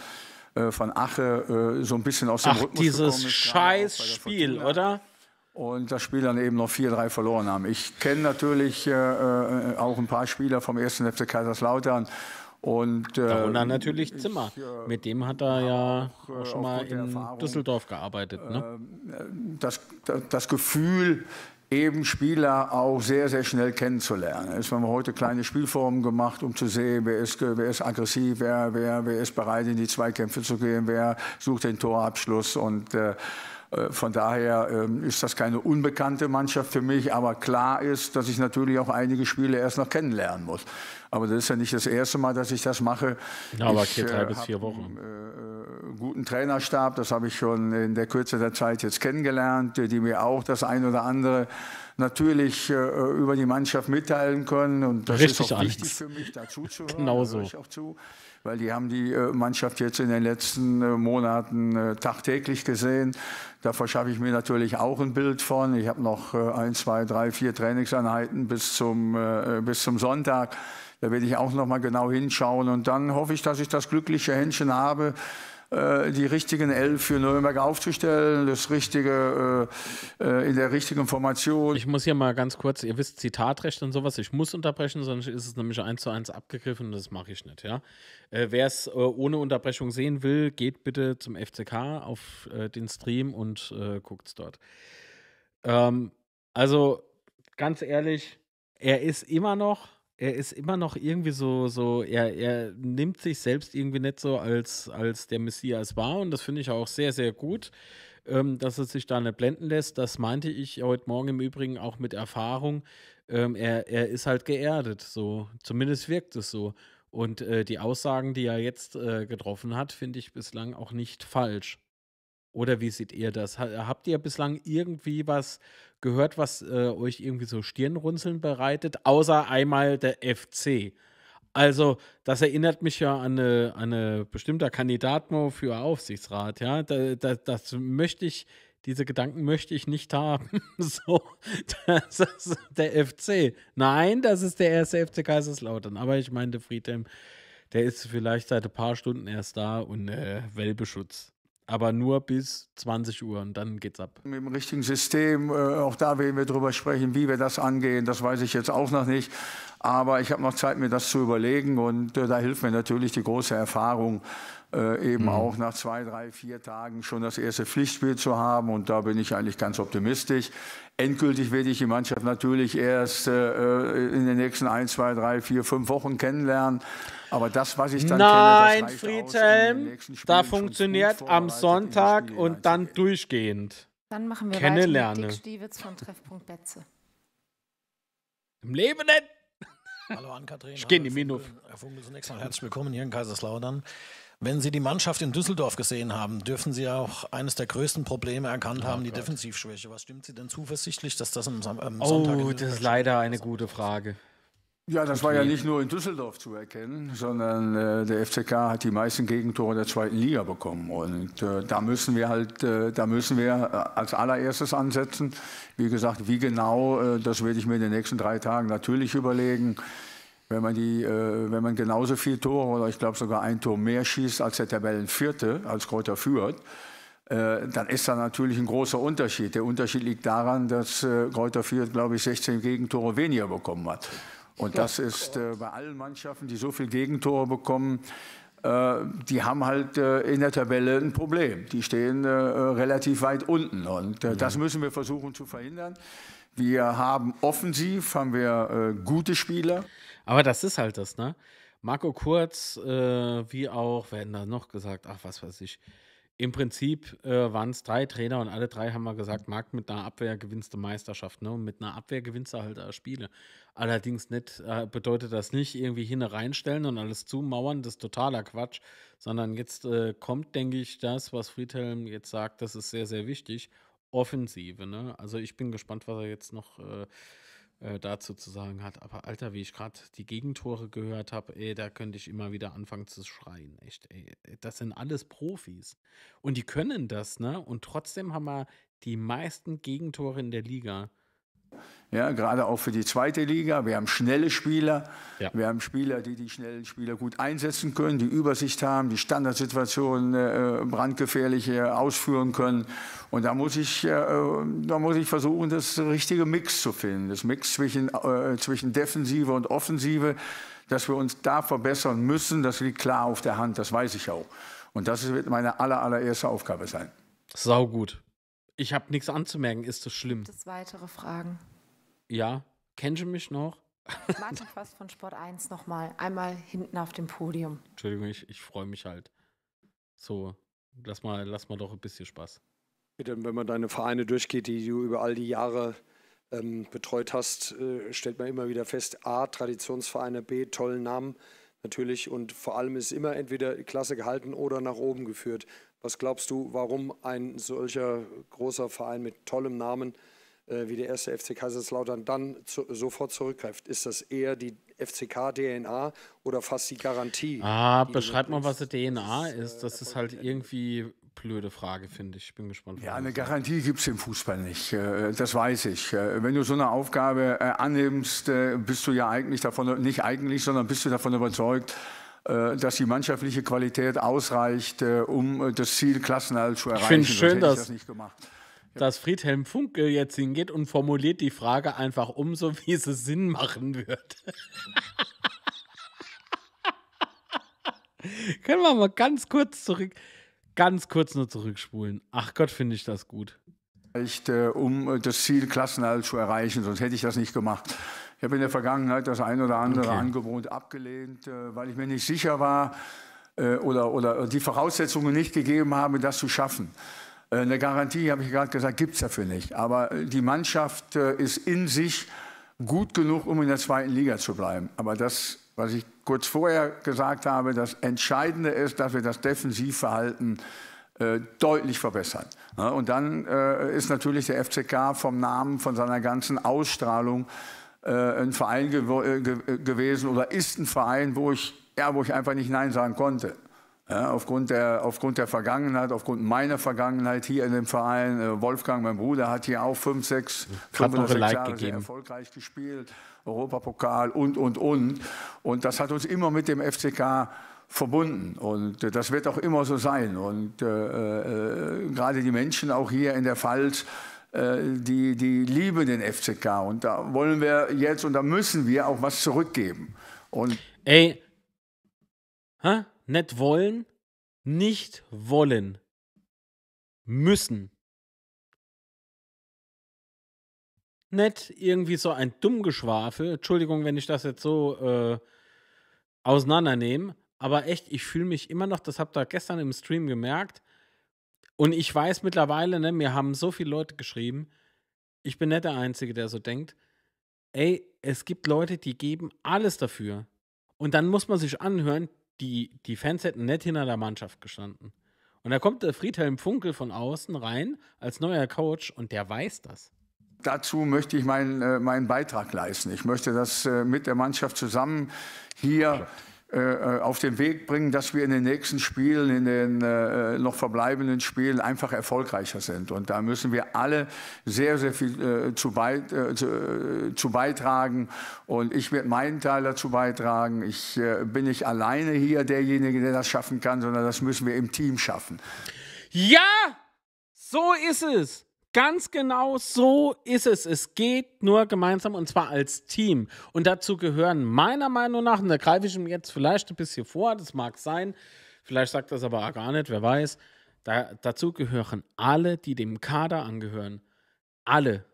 äh, von Ache äh, so ein bisschen aus dem Ach, Rhythmus dieses ist, scheiß Spiel, oder? Und das Spiel dann eben noch 4-3 verloren haben. Ich kenne natürlich auch ein paar Spieler vom 1. FC Kaiserslautern und, äh, Darunter natürlich ich, Zimmer. Äh, Mit dem hat er ja auch, auch schon mal in Düsseldorf gearbeitet. Ne? Ähm, äh, das, das, Gefühl eben Spieler auch sehr, sehr schnell kennenzulernen. Jetzt haben wir heute kleine Spielformen gemacht, um zu sehen, wer ist, wer ist aggressiv, wer, wer, wer ist bereit, in die Zweikämpfe zu gehen, wer sucht den Torabschluss. Und äh, äh von daher äh, ist das keine unbekannte Mannschaft für mich, aber klar ist, dass ich natürlich auch einige Spiele erst noch kennenlernen muss. Aber das ist ja nicht das erste Mal, dass ich das mache. Ja, aber ich, drei äh, bis vier Wochen. Einen, äh, guten Trainerstab, das habe ich schon in der Kürze der Zeit jetzt kennengelernt, äh, die mir auch das ein oder andere natürlich äh, äh, über die Mannschaft mitteilen können. Und das Richtig ist auch wichtig für mich, dazu zu hören. Genau so. auch zu, weil die haben die äh, Mannschaft jetzt in den letzten Monaten tagtäglich gesehen. Da verschaffe ich mir natürlich auch ein Bild von. Ich habe noch ein, zwei, drei, vier Trainingseinheiten bis zum, bis zum Sonntag. Da werde ich auch noch mal genau hinschauen. Und dann hoffe ich, dass ich das glückliche Händchen habe, äh, die richtigen elf für Nürnberg aufzustellen, das richtige äh, äh, in der richtigen Formation. Ich muss hier mal ganz kurz, ihr wisst Zitatrecht und sowas, ich muss unterbrechen, sonst ist es nämlich eins zu eins abgegriffen und das mache ich nicht. Ja, wer es ohne Unterbrechung sehen will, geht bitte zum FCK auf den Stream und guckt es dort. Ähm, also ganz ehrlich, er ist immer noch er ist immer noch irgendwie so, so er, er nimmt sich selbst irgendwie nicht so als, als der Messias war und das finde ich auch sehr, sehr gut, ähm, dass er sich da nicht blenden lässt. Das meinte ich heute Morgen im Übrigen auch mit Erfahrung. Ähm, er, er ist halt geerdet, so zumindest wirkt es so. Und äh, die Aussagen, die er jetzt äh, getroffen hat, finde ich bislang auch nicht falsch. Oder wie seht ihr das? Habt ihr bislang irgendwie was gehört, was äh, euch irgendwie so Stirnrunzeln bereitet, außer einmal der FC. Also, das erinnert mich ja an eine, äh, an eine äh, bestimmter Kandidatmo für Aufsichtsrat, ja. Da, da, das möchte ich, diese Gedanken möchte ich nicht haben. so, das ist der FC. Nein, das ist der erste FC Kaiserslautern. Aber ich meinte der Friedhelm, der ist vielleicht seit ein paar Stunden erst da und äh, Wellbeschutz aber nur bis 20 Uhr und dann geht's ab. Mit dem richtigen System, äh, auch da werden wir drüber sprechen, wie wir das angehen, das weiß ich jetzt auch noch nicht. Aber ich habe noch Zeit, mir das zu überlegen und äh, da hilft mir natürlich die große Erfahrung, äh, eben mhm. auch nach zwei, drei, vier Tagen schon das erste Pflichtspiel zu haben und da bin ich eigentlich ganz optimistisch. Endgültig werde ich die Mannschaft natürlich erst in den nächsten ein, zwei, drei, vier, fünf Wochen kennenlernen. Aber das, was ich dann Nein, kenne, Friedhelm, da funktioniert am Sonntag und dann durchgehend. Dann machen wir Kennenlerne. weiter mit Dick Stiewitz von Treffpunkt Betze. Im Leben nicht! Hallo Ann-Kathrin. Ich gehe in die Minute. Herr Vogel, zunächst mal herzlich willkommen hier in Kaiserslautern. Wenn Sie die Mannschaft in Düsseldorf gesehen haben, dürfen Sie auch eines der größten Probleme erkannt oh haben, Gott. die Defensivschwäche. Was stimmt Sie denn zuversichtlich, dass das am, am oh, Sonntag... Oh, das ist leider eine gute Frage. Ja, das war ja nicht nur in Düsseldorf zu erkennen, sondern äh, der FCK hat die meisten Gegentore der zweiten Liga bekommen. Und äh, da müssen wir halt, äh, da müssen wir äh, als allererstes ansetzen. Wie gesagt, wie genau, äh, das werde ich mir in den nächsten drei Tagen natürlich überlegen. Wenn man, die, äh, wenn man genauso viele Tore oder ich glaube sogar ein Tor mehr schießt als der Tabellenvierte, als Kräuter führt, äh, dann ist da natürlich ein großer Unterschied. Der Unterschied liegt daran, dass äh, Kräuter Fürth, glaube ich, 16 Gegentore weniger bekommen hat. Und das ist äh, bei allen Mannschaften, die so viel Gegentore bekommen, äh, die haben halt äh, in der Tabelle ein Problem. Die stehen äh, relativ weit unten und das müssen wir versuchen zu verhindern. Wir haben offensiv, haben wir gute Spieler. Aber das ist halt das, ne? Marco Kurz, wie auch, werden da noch gesagt, ach was weiß ich, im Prinzip äh, waren es drei Trainer und alle drei haben mal gesagt, Marc, mit einer Abwehr gewinnst du Meisterschaft. Ne? Und mit einer Abwehr gewinnst du halt äh, Spiele. Allerdings nicht, äh, bedeutet das nicht irgendwie hin reinstellen und alles zumauern, das ist totaler Quatsch. Sondern jetzt äh, kommt, denke ich, das, was Friedhelm jetzt sagt, das ist sehr, sehr wichtig. Offensive. Ne? Also ich bin gespannt, was er jetzt noch äh, äh, dazu zu sagen hat. Aber Alter, wie ich gerade die Gegentore gehört habe, da könnte ich immer wieder anfangen zu schreien. Echt, ey, das sind alles Profis. Und die können das, ne? Und trotzdem haben wir die meisten Gegentore in der Liga. Ja, gerade auch für die zweite Liga. Wir haben schnelle Spieler. Ja. Wir haben Spieler, die die schnellen Spieler gut einsetzen können, die Übersicht haben, die Standardsituationen äh, brandgefährlich äh, ausführen können. Und da muss, ich, äh, da muss ich versuchen, das richtige Mix zu finden. Das Mix zwischen, äh, zwischen Defensive und Offensive, dass wir uns da verbessern müssen, das liegt klar auf der Hand. Das weiß ich auch. Und das wird meine aller, allererste Aufgabe sein. Sau gut. Ich habe nichts anzumerken, ist das schlimm? Gibt es weitere Fragen? Ja, kennst du mich noch? Martin Voss von Sport 1 nochmal, einmal hinten auf dem Podium. Entschuldigung, ich, ich freue mich halt. So, lass mal, lass mal doch ein bisschen Spaß. Bitte, wenn man deine Vereine durchgeht, die du über all die Jahre ähm, betreut hast, äh, stellt man immer wieder fest, A, Traditionsvereine, B, tollen Namen natürlich und vor allem ist immer entweder Klasse gehalten oder nach oben geführt. Was glaubst du, warum ein solcher großer Verein mit tollem Namen äh, wie der erste FC Kaiserslautern dann zu, sofort zurückgreift? Ist das eher die FCK-DNA oder fast die Garantie? Ah, die beschreib mal, was die DNA ist. Das äh, ist halt irgendwie blöde Frage, finde ich. Ich bin gespannt. Ja, eine Garantie gibt es im Fußball nicht. Äh, das weiß ich. Äh, wenn du so eine Aufgabe annimmst, bist du ja eigentlich davon, nicht eigentlich, sondern bist du davon überzeugt, äh, dass die mannschaftliche Qualität ausreicht, äh, um äh, das Ziel Klassenhalt zu erreichen. Ich finde es schön, dass, das nicht gemacht. Ja. dass Friedhelm Funke jetzt hingeht und formuliert die Frage einfach um, so wie es Sinn machen wird. Können wir mal ganz kurz zurück, ganz kurz nur zurückspulen. Ach Gott, finde ich das gut. Um das Ziel Klassenhalt zu erreichen, sonst hätte ich das nicht gemacht. Ich habe in der Vergangenheit das ein oder andere okay. Angebot abgelehnt, äh, weil ich mir nicht sicher war äh, oder, oder die Voraussetzungen nicht gegeben habe, das zu schaffen. Äh, eine Garantie, habe ich gerade gesagt, gibt es dafür nicht. Aber die Mannschaft ist in sich gut genug, um in der zweiten Liga zu bleiben. Aber das, was ich kurz vorher gesagt habe, das Entscheidende ist, dass wir das Defensivverhalten deutlich verbessern. und dann ist natürlich der FCK vom Namen, von seiner ganzen Ausstrahlung äh, ein Verein äh, ge ge äh, gewesen oder ist ein Verein, wo ich, ja, wo ich einfach nicht Nein sagen konnte. Ja, aufgrund, der, aufgrund der Vergangenheit, aufgrund meiner Vergangenheit hier in dem Verein. Äh, Wolfgang, mein Bruder, hat hier auch fünf, sechs, fünf oder sechs like Jahre gegeben. sehr erfolgreich gespielt, Europapokal und, und, und. Und das hat uns immer mit dem FCK verbunden. Und äh, das wird auch immer so sein. Und äh, äh gerade die Menschen auch hier in der Pfalz, äh, die, die lieben den FCK und da wollen wir jetzt und da müssen wir auch was zurückgeben. Und Ey, ha? nicht wollen, nicht wollen, müssen. Nicht irgendwie so ein Dummgeschwafel, Entschuldigung, wenn ich das jetzt so äh, auseinandernehme, aber echt, ich fühle mich immer noch, das habt ihr gestern im Stream gemerkt, und ich weiß mittlerweile, ne, mir haben so viele Leute geschrieben, ich bin nicht der Einzige, der so denkt, ey, es gibt Leute, die geben alles dafür. Und dann muss man sich anhören, die, die Fans hätten nicht hinter der Mannschaft gestanden. Und da kommt der Friedhelm Funkel von außen rein als neuer Coach und der weiß das. Dazu möchte ich meinen, äh, meinen Beitrag leisten. Ich möchte das äh, mit der Mannschaft zusammen hier. Ja äh, äh, auf den Weg bringen, dass wir in den nächsten Spielen, in den äh, äh, noch verbleibenden Spielen einfach erfolgreicher sind. Und da müssen wir alle sehr, sehr viel äh, zu, beit äh, zu, zu, beitragen. Und ich werde meinen Teil dazu beitragen. Ich bin nicht alleine hier derjenige, der das schaffen kann, sondern das müssen wir im Team schaffen. Ja, so ist es. Ganz genau so ist es. Es geht nur gemeinsam und zwar als Team. Und dazu gehören meiner Meinung nach, und da greife ich ihm jetzt vielleicht ein bisschen vor, das mag sein, vielleicht sagt das aber auch gar nicht, wer weiß. Da, dazu gehören alle, die dem Kader angehören. Alle.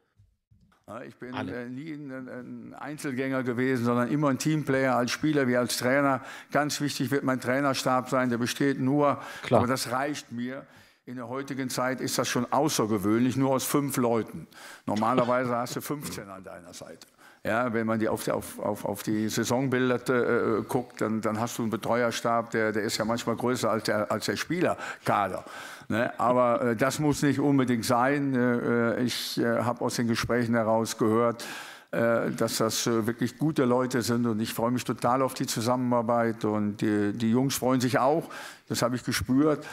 Ich bin Alle. Äh, nie ein Einzelgänger gewesen, sondern immer ein Teamplayer, als Spieler wie als Trainer. Ganz wichtig wird mein Trainerstab sein, der besteht nur, Klar. aber das reicht mir. In der heutigen Zeit ist das schon außergewöhnlich, nur aus fünf Leuten. Normalerweise hast du 15 an deiner Seite. Ja, wenn man die auf, die, auf, auf, auf die Saisonbilder äh, äh, guckt, dann, dann hast du einen Betreuerstab, der, der ist ja manchmal größer als der, als der Spielerkader. Ne? Aber äh, das muss nicht unbedingt sein. Äh, äh ich äh, habe aus den Gesprächen heraus gehört, dass das wirklich gute Leute sind und ich freue mich total auf die Zusammenarbeit und die, die Jungs freuen sich auch, das habe ich gespürt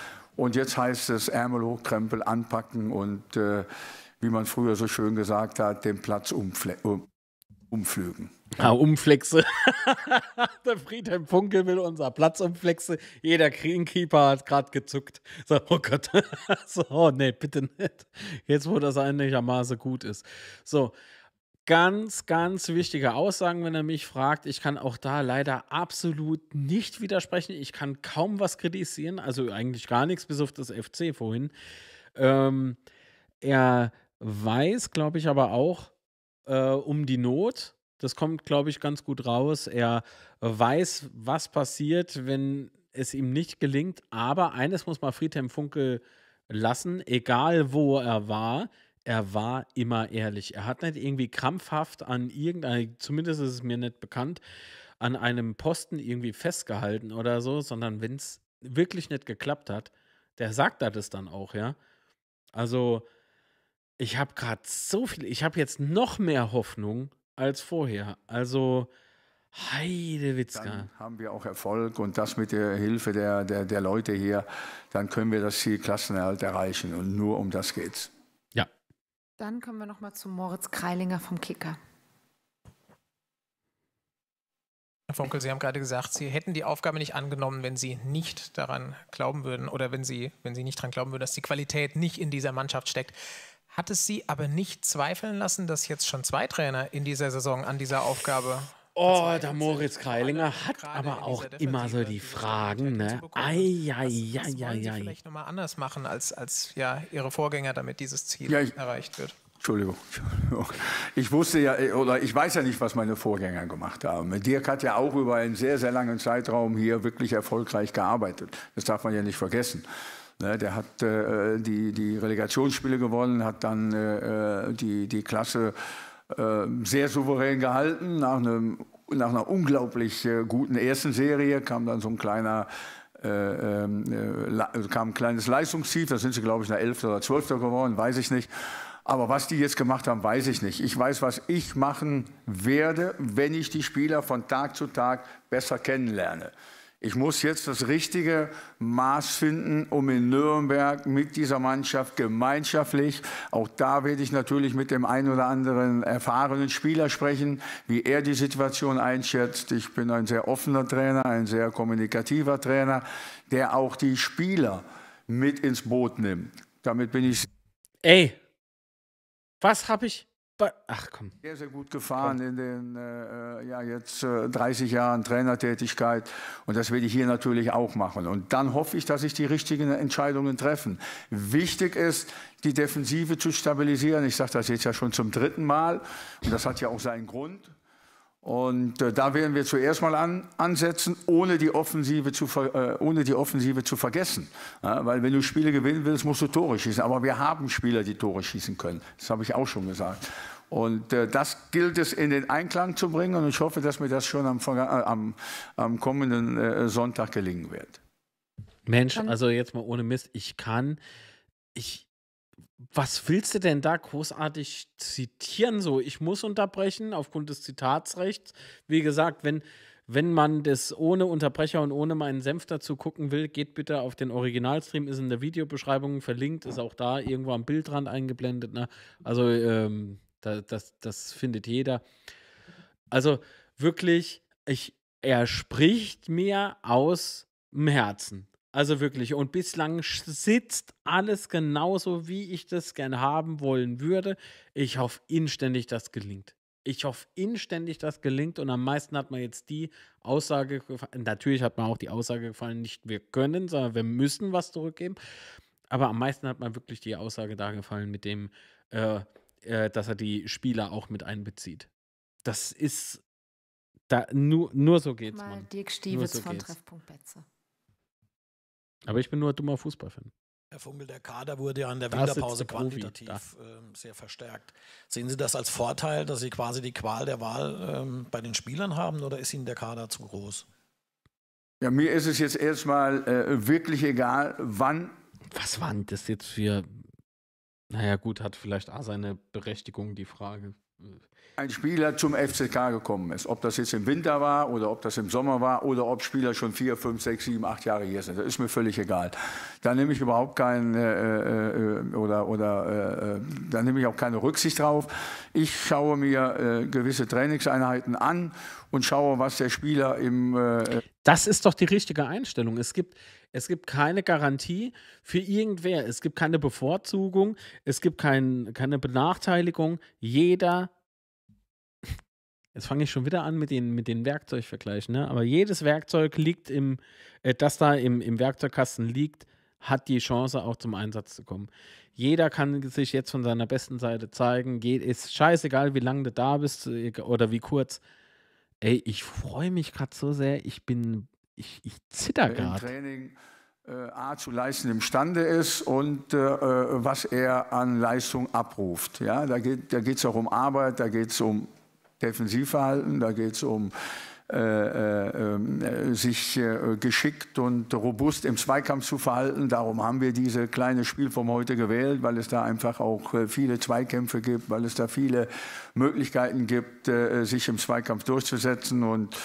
und jetzt heißt es Ärmel hochkrempeln, anpacken und äh, wie man früher so schön gesagt hat, den Platz umfle um, umflügen. Ah, umflexe. der Friedhelm Funkel will unser Platz umflexe. Jeder Greenkeeper hat gerade gezuckt. So, oh Gott. so, oh nee, bitte nicht. Jetzt, wo das einigermaßen gut ist. So, ganz, ganz wichtige Aussagen, wenn er mich fragt. Ich kann auch da leider absolut nicht widersprechen. Ich kann kaum was kritisieren, also eigentlich gar nichts, bis auf das FC vorhin. Ähm, er weiß, glaube ich, aber auch äh, um die Not. Das kommt, glaube ich, ganz gut raus. Er weiß, was passiert, wenn es ihm nicht gelingt. Aber eines muss man Friedhelm Funke lassen, egal wo er war er war immer ehrlich. Er hat nicht irgendwie krampfhaft an irgendeinem, zumindest ist es mir nicht bekannt, an einem Posten irgendwie festgehalten oder so, sondern wenn es wirklich nicht geklappt hat, der sagt das dann auch, ja. Also, ich habe gerade so viel, ich habe jetzt noch mehr Hoffnung als vorher. Also, Heidewitzka. Dann haben wir auch Erfolg und das mit der Hilfe der, der, der Leute hier, dann können wir das Ziel Klassenerhalt erreichen und nur um das geht's. Dann kommen wir noch mal zu Moritz Kreilinger vom Kicker. Herr Funkel, Sie haben gerade gesagt, Sie hätten die Aufgabe nicht angenommen, wenn Sie nicht daran glauben würden oder wenn Sie, wenn Sie nicht daran glauben würden, dass die Qualität nicht in dieser Mannschaft steckt. Hat es Sie aber nicht zweifeln lassen, dass jetzt schon zwei Trainer in dieser Saison an dieser Aufgabe Oh, der Moritz Kreilinger hat aber auch immer so die Fragen, ne? Ei, ei, ei, ei, ei. Vielleicht nochmal anders machen als, als ja, Ihre Vorgänger, damit dieses Ziel ja, ich, erreicht wird. Entschuldigung. Ich wusste ja, äh, oder ich weiß ja nicht, was meine Vorgänger gemacht haben. Dirk hat ja auch über einen sehr, sehr langen Zeitraum hier wirklich erfolgreich gearbeitet. Das darf man ja nicht vergessen. Ne, der hat äh, die, die Relegationsspiele gewonnen, hat dann äh, äh die, die Klasse äh, ähm, sehr souverän gehalten. Nach, einem, nach einer unglaublich äh, guten ersten Serie kam dann so ein kleiner äh, ähm, äh also kam ein kleines Leistungstief, da sind sie, glaube ich, nach 11. oder 12. geworden, weiß ich nicht. Aber was die jetzt gemacht haben, weiß ich nicht. Ich weiß, was ich machen werde, wenn ich die Spieler von Tag zu Tag besser kennenlerne. Ich muss jetzt das richtige Maß finden, um in Nürnberg mit dieser Mannschaft gemeinschaftlich, auch da werde ich natürlich mit dem einen oder anderen erfahrenen Spieler sprechen, wie er die Situation einschätzt. Ich bin ein sehr offener Trainer, ein sehr kommunikativer Trainer, der auch die Spieler mit ins Boot nimmt. Damit bin ich. Ey, was habe ich? Ach komm. Sehr, sehr gut gefahren komm. in den äh, äh ja, jetzt äh, 30 Jahren Trainertätigkeit. Und das werde ich hier natürlich auch machen. Und dann hoffe ich, dass ich die richtigen Entscheidungen treffe. Wichtig ist, die Defensive zu stabilisieren. Ich sage das jetzt ja schon zum dritten Mal. Und das hat ja auch seinen Grund. Und äh, da werden wir zuerst mal an, ansetzen, ohne die Offensive zu, äh, ohne die Offensive zu vergessen. Ja, weil wenn du Spiele gewinnen willst, musst du Tore schießen. Aber wir haben Spieler, die Tore schießen können. Das habe ich auch schon gesagt. Und äh, das gilt es in den Einklang zu bringen. Und ich hoffe, dass mir das schon am, äh, am, am kommenden äh, Sonntag gelingen wird. Mensch, also jetzt mal ohne Mist, ich kann, ich, was willst du denn da großartig zitieren? So, ich muss unterbrechen aufgrund des Zitatsrechts. Wie gesagt, wenn, wenn man das ohne Unterbrecher und ohne meinen Senf dazu gucken will, geht bitte auf den Originalstream, ist in der Videobeschreibung verlinkt, ist auch da irgendwo am Bildrand eingeblendet. Ne? Also, ähm, da, das, das findet jeder. Also wirklich, ich, er spricht mir aus dem Herzen. Also wirklich. Und bislang sitzt alles genauso, wie ich das gern haben wollen würde. Ich hoffe inständig, das gelingt. Ich hoffe inständig, das gelingt. Und am meisten hat man jetzt die Aussage gefallen. Natürlich hat man auch die Aussage gefallen, nicht wir können, sondern wir müssen was zurückgeben. Aber am meisten hat man wirklich die Aussage da gefallen, mit dem, äh, äh, dass er die Spieler auch mit einbezieht. Das ist da, nur, nur so geht's, Mal Mann. Dirk Stiewitz so von Treffpunkt Betze. Aber ich bin nur ein dummer Fußballfan. Herr Funkel, der Kader wurde ja in der Winterpause quantitativ äh, sehr verstärkt. Sehen Sie das als Vorteil, dass Sie quasi die Qual der Wahl ähm, bei den Spielern haben oder ist Ihnen der Kader zu groß? Ja, mir ist es jetzt erstmal äh, wirklich egal, wann. Was war denn das jetzt für. Naja, gut, hat vielleicht A seine Berechtigung, die Frage. Äh, ein Spieler zum FCK gekommen ist, ob das jetzt im Winter war oder ob das im Sommer war oder ob Spieler schon vier, fünf, sechs, sieben, acht Jahre hier sind, das ist mir völlig egal. Da nehme ich überhaupt keinen äh, äh, äh oder oder äh, äh, da nehme ich auch keine Rücksicht drauf. Ich schaue mir äh, gewisse Trainingseinheiten an und schaue, was der Spieler im Das ist doch die richtige Einstellung. Es gibt es gibt keine Garantie für irgendwer. Es gibt keine Bevorzugung. Es gibt kein, keine Benachteiligung. Jeder Jetzt fange ich schon wieder an mit den, mit den Werkzeugvergleichen, ne? aber jedes Werkzeug liegt im, äh, das da im, im Werkzeugkasten liegt, hat die Chance auch zum Einsatz zu kommen. Jeder kann sich jetzt von seiner besten Seite zeigen. Geht, ist scheißegal, wie lange du da bist äh, oder wie kurz. Ey, ich freue mich gerade so sehr. Ich bin, ich, ich zitter gerade. Training äh, A zu leisten imstande ist und äh, äh, was er an Leistung abruft. Ja, da geht es auch um Arbeit, da geht es um Defensivverhalten, da geht es um äh, äh, äh, sich äh, geschickt und robust im Zweikampf zu verhalten. Darum haben wir diese kleine Spielform heute gewählt, weil es da einfach auch äh, viele Zweikämpfe gibt, weil es da viele Möglichkeiten gibt, äh, sich im Zweikampf durchzusetzen und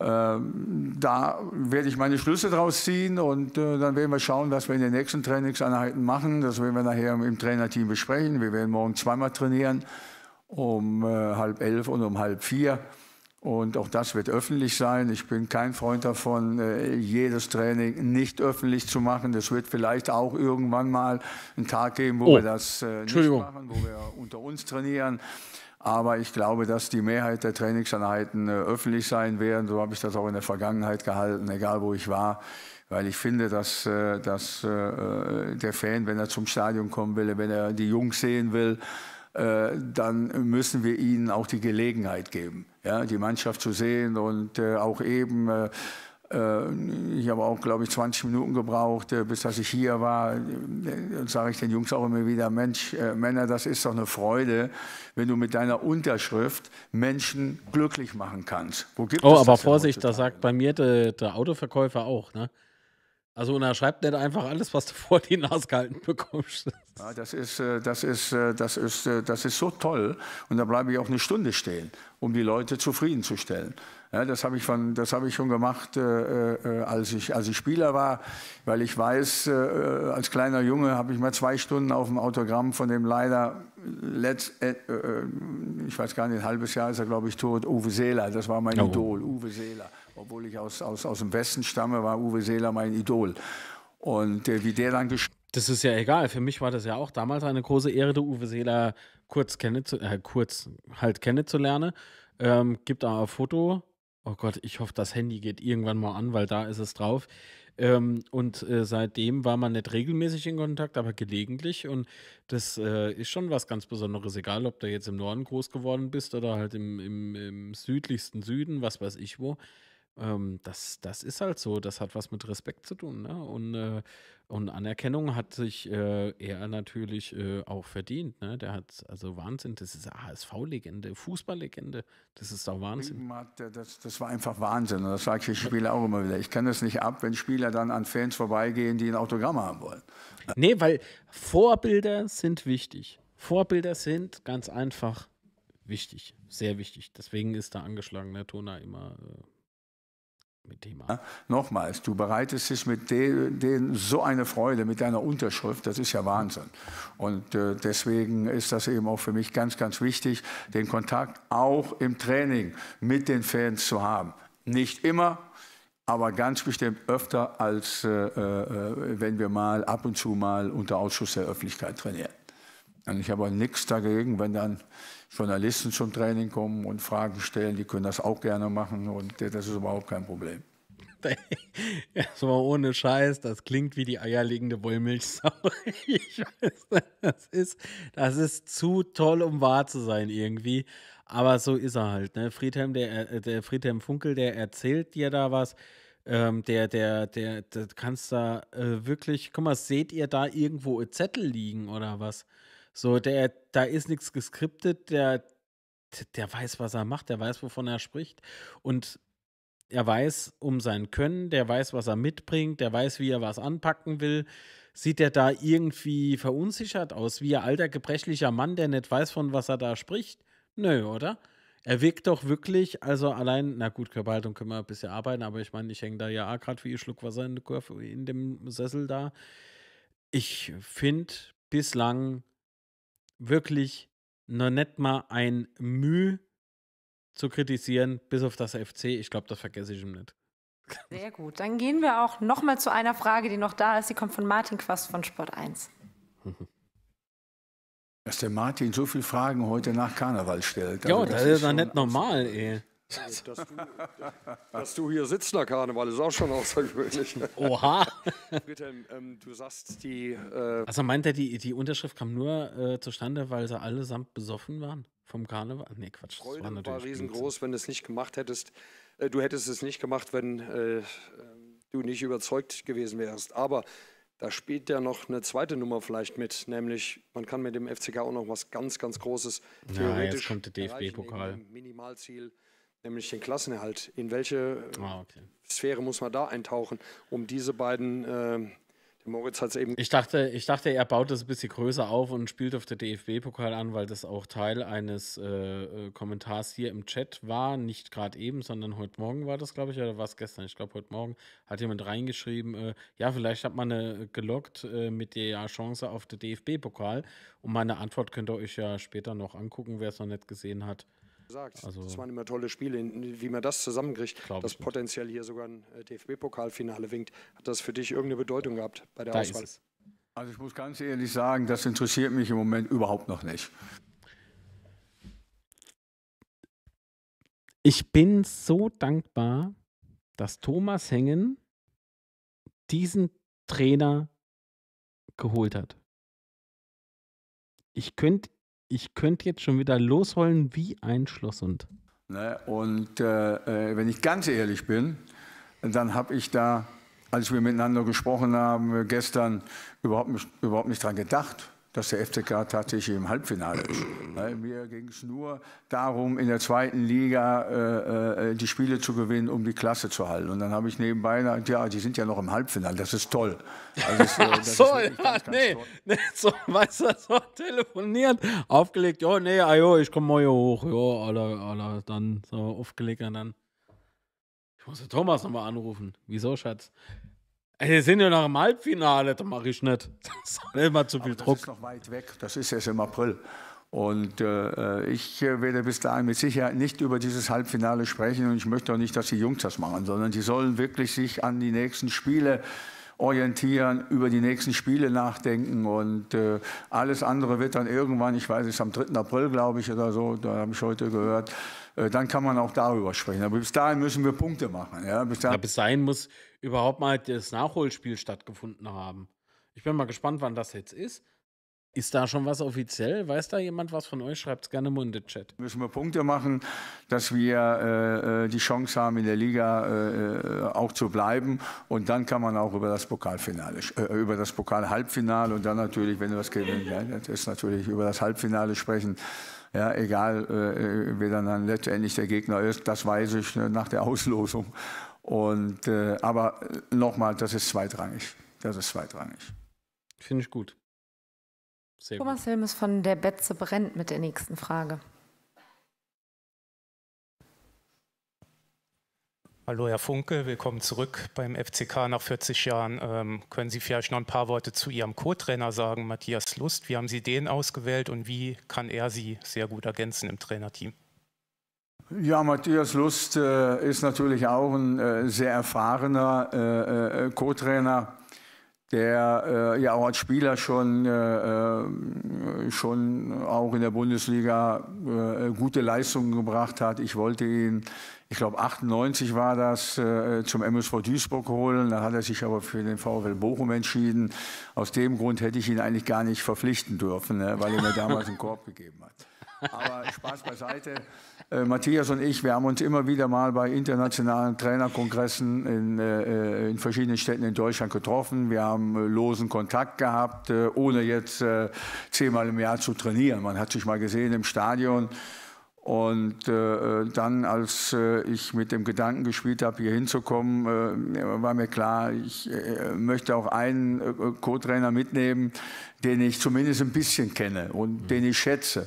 ähm, da werde ich meine Schlüsse draus ziehen und dann werden wir schauen, was wir in den nächsten Trainingseinheiten machen. Das werden wir nachher im Trainerteam besprechen. Wir werden morgen zweimal trainieren um äh, halb elf und um halb vier. Und auch das wird öffentlich sein. Ich bin kein Freund davon, äh, jedes Training nicht öffentlich zu machen. Es wird vielleicht auch irgendwann mal einen Tag geben, wo oh, wir das äh, nicht machen, wo wir unter uns trainieren. Aber ich glaube, dass die Mehrheit der Trainingseinheiten äh, öffentlich sein werden. So habe ich das auch in der Vergangenheit gehalten, egal wo ich war. Weil ich finde, dass, dass der Fan, wenn er zum Stadion kommen will, wenn er die Jungs sehen will, äh, dann müssen wir ihnen auch die Gelegenheit geben, ja, die Mannschaft zu sehen und äh, auch eben. Äh, ich habe auch, glaube ich, 20 Minuten gebraucht, bis dass ich hier war. Dann Sage ich den Jungs auch immer wieder, Mensch, Männer, das ist doch eine Freude, wenn du mit deiner Unterschrift Menschen glücklich machen kannst. oh, aber Vorsicht, da sagt bei mir der, der Autoverkäufer auch. Ne? Also und er schreibt nicht einfach alles, was du vor die Nase gehalten bekommst. Ja, das, ist, äh, das, ist, äh, das, ist, äh, das ist so toll. Und da bleibe ich auch eine Stunde stehen, um die Leute zufriedenzustellen. Ja, das habe ich, hab ich schon gemacht, äh, als, ich, als ich Spieler war, weil ich weiß, äh, als kleiner Junge habe ich mal zwei Stunden auf dem Autogramm von dem leider, letzt, äh, ich weiß gar nicht, ein halbes Jahr ist er, glaube ich, tot, Uwe Seeler. Das war mein oh. Idol, Uwe Seeler. Obwohl ich aus, aus, aus dem Westen stamme, war Uwe Seeler mein Idol. Und äh, wie der dann gestorben das ist ja egal. Für mich war das ja auch damals eine große Ehre, den Uwe Seeler kurz, kennenzu äh, kurz halt kennenzulernen. Ähm, gibt da ein Foto. Oh Gott, ich hoffe, das Handy geht irgendwann mal an, weil da ist es drauf. Ähm, und äh, seitdem war man nicht regelmäßig in Kontakt, aber gelegentlich. Und das äh, ist schon was ganz Besonderes, egal ob du jetzt im Norden groß geworden bist oder halt im, im, im südlichsten Süden, was weiß ich wo ähm, das, das ist halt so, das hat was mit Respekt zu tun. Ne? Und, äh, und Anerkennung hat sich äh, er natürlich äh, auch verdient. Ne? Der hat, also Wahnsinn, das ist asv legende Fußball-Legende, das ist doch Wahnsinn. Das, das war einfach Wahnsinn und das sage ich den Spielern auch immer wieder. Ich kann das nicht ab, wenn Spieler dann an Fans vorbeigehen, die ein Autogramm haben wollen. Nee, weil Vorbilder sind wichtig. Vorbilder sind ganz einfach wichtig, sehr wichtig. Deswegen ist der angeschlagene Toner immer äh, mit Thema. Ja, nochmals, du bereitest es mit denen so eine Freude, mit deiner Unterschrift, das ist ja Wahnsinn. Und äh, deswegen ist das eben auch für mich ganz, ganz wichtig, den Kontakt auch im Training mit den Fans zu haben. Nicht immer, aber ganz bestimmt öfter, als äh, äh, äh wenn wir mal ab und zu mal unter Ausschuss der Öffentlichkeit trainieren. Und ich habe nichts dagegen, wenn dann Journalisten zum Training kommen und Fragen stellen. Die können das auch gerne machen und äh, das ist überhaupt kein Problem. so mal ohne Scheiß, das klingt wie die eierlegende Wollmilchsau. Ich weiß, das ist, das ist zu toll, um wahr zu sein irgendwie. Aber so ist er halt. Ne? Friedhelm, der, äh, der Friedhelm Funkel, der erzählt dir da was. Ähm, der, der, der, der kannst da äh, wirklich, guck mal, seht ihr da irgendwo Zettel liegen oder was? So, der, da ist nichts geskriptet, der, der weiß, was er macht, der weiß, wovon er spricht. Und er weiß um sein Können, der weiß, was er mitbringt, der weiß, wie er was anpacken will. Sieht er da irgendwie verunsichert aus, wie ein alter, gebrechlicher Mann, der nicht weiß, von was er da spricht? Nö, oder? Er wirkt doch wirklich, also allein, na gut, Körperhaltung können wir ein bisschen arbeiten, aber ich meine, ich hänge da ja gerade wie ihr Schluck Wasser in, Kurve, in dem Sessel da. Ich finde bislang wirklich noch nicht mal ein Mühe zu kritisieren, bis auf das FC. Ich glaube, das vergesse ich ihm nicht. Sehr gut. Dann gehen wir auch noch mal zu einer Frage, die noch da ist. Die kommt von Martin Quast von Sport 1. Dass der Martin so viele Fragen heute nach Karneval stellt. Ja, also das, das, ist ja nicht normal, ey. Dass du, dass du, hier sitzt, Herr Karneval, ist auch schon außergewöhnlich. Oha! Friedhelm, ähm, du sagst die. Äh also meint er, die, die Unterschrift kam nur äh, zustande, weil sie allesamt besoffen waren vom Karneval? Nee, Quatsch. Das war, war riesengroß, wenn du es nicht gemacht hättest. Äh, du hättest es nicht gemacht, wenn äh, äh, du nicht überzeugt gewesen wärst. Aber da spielt ja noch eine zweite Nummer vielleicht mit, nämlich man kann mit dem FCK auch noch was ganz, ganz Großes theoretisch. Ja, jetzt kommt der DFB-Pokal. Minimalziel nämlich den Klassenerhalt. In welche äh, ah, okay. Sphäre muss man da eintauchen, um diese beiden. Äh, Moritz hat es eben. Ich dachte, ich dachte, er baut das ein bisschen größer auf und spielt auf der DFB-Pokal an, weil das auch Teil eines äh, äh Kommentars hier im Chat war. Nicht gerade eben, sondern heute Morgen war das, glaube ich, oder war es gestern? Ich glaube, heute Morgen hat jemand reingeschrieben, äh, ja, vielleicht hat man eine äh, gelockt äh, mit der Chance auf der DFB-Pokal. Und meine Antwort könnt ihr euch ja später noch angucken, wer es noch nicht gesehen hat gesagt. Also, das waren immer tolle Spiele, wie man das zusammenkriegt, dass potenziell hier sogar ein äh, DFB-Pokalfinale winkt. Hat das für dich irgendeine Bedeutung gehabt bei der da Auswahl? Also ich muss ganz ehrlich sagen, das interessiert mich im Moment überhaupt noch nicht. Ich bin so dankbar, dass Thomas Hengen diesen Trainer geholt hat. Ich könnte ich könnte jetzt schon wieder losholen wie ein Schlosshund. Ne, und äh, äh, wenn ich ganz ehrlich bin, dann habe ich da, als wir miteinander gesprochen haben gestern, überhaupt überhaupt nicht dran gedacht dass der FCK tatsächlich im Halbfinale ist. Weil Mir ging es nur darum, in der zweiten Liga äh, äh, die Spiele zu gewinnen, um die Klasse zu halten. Und dann habe ich nebenbei gesagt, ja, die sind ja noch im Halbfinale, das ist toll. Also das, äh, Ach so, ja, ganz, ganz nee, nee, so, weißt du, so telefoniert, aufgelegt, ja, nee, ah, jo, ich komme mal hier hoch, ja, alle, alle, dann so aufgelegt und dann. Ich muss den Thomas nochmal anrufen. Wieso, Schatz? Wir sind ja noch im Halbfinale, das mache ich nicht. Das ist immer zu viel Aber Druck. Das ist noch weit weg, das ist erst im April. Und äh, äh ich äh, werde bis dahin mit Sicherheit nicht über dieses Halbfinale sprechen und ich möchte auch nicht, dass die Jungs das machen, sondern die sollen wirklich sich an die nächsten Spiele orientieren, über die nächsten Spiele nachdenken und äh, alles andere wird dann irgendwann, ich weiß es am 3. April, glaube ich, oder so, da habe ich heute gehört, äh, dann kann man auch darüber sprechen. Aber bis dahin müssen wir Punkte machen. Ja, bis, dahin, ja, bis dahin muss überhaupt mal das Nachholspiel stattgefunden haben. Ich bin mal gespannt, wann das jetzt ist. Ist da schon was offiziell? Weiß da jemand was von euch? Schreibt es gerne im munde Chat. Müssen wir Punkte machen, dass wir äh, äh die Chance haben, in der Liga äh, äh, auch zu bleiben. Und dann kann man auch über das Pokalfinale, äh, über das Pokal-Halbfinale und dann natürlich, wenn du was gewinnst, ja, das ist natürlich über das Halbfinale sprechen. Ja, egal, äh, wer dann, dann letztendlich der Gegner ist, das weiß ich ne, nach der Auslosung. Und, äh, aber äh, nochmal, das ist zweitrangig. Das ist zweitrangig. Finde ich gut. Sehr Thomas gut. Helm von der Betze brennt mit der nächsten Frage. Hallo Herr Funke, willkommen zurück beim FCK nach 40 Jahren. Ähm, können Sie vielleicht noch ein paar Worte zu Ihrem Co-Trainer sagen, Matthias Lust? Wie haben Sie den ausgewählt und wie kann er Sie sehr gut ergänzen im Trainerteam? Ja, Matthias Lust äh, ist natürlich auch ein äh, sehr erfahrener äh, äh Co-Trainer der äh, ja auch als Spieler schon, äh, äh, schon auch in der Bundesliga äh, gute Leistungen gebracht hat. Ich wollte ihn, ich glaube 98 war das, äh, zum MSV Duisburg holen. Da hat er sich aber für den VfL Bochum entschieden. Aus dem Grund hätte ich ihn eigentlich gar nicht verpflichten dürfen, ne, weil er mir damals einen Korb gegeben hat. Aber Spaß beiseite. Äh, Matthias und ich, wir haben uns immer wieder mal bei internationalen Trainerkongressen in, äh, äh in verschiedenen Städten in Deutschland getroffen. Wir haben äh, losen Kontakt gehabt, äh, ohne jetzt äh, zehnmal im Jahr zu trainieren. Man hat sich mal gesehen im Stadion. Und äh, dann, als äh, ich mit dem Gedanken gespielt habe, hier hinzukommen, äh, war mir klar, ich möchte auch einen Co-Trainer mitnehmen, den ich zumindest ein bisschen kenne und mhm. den ich schätze.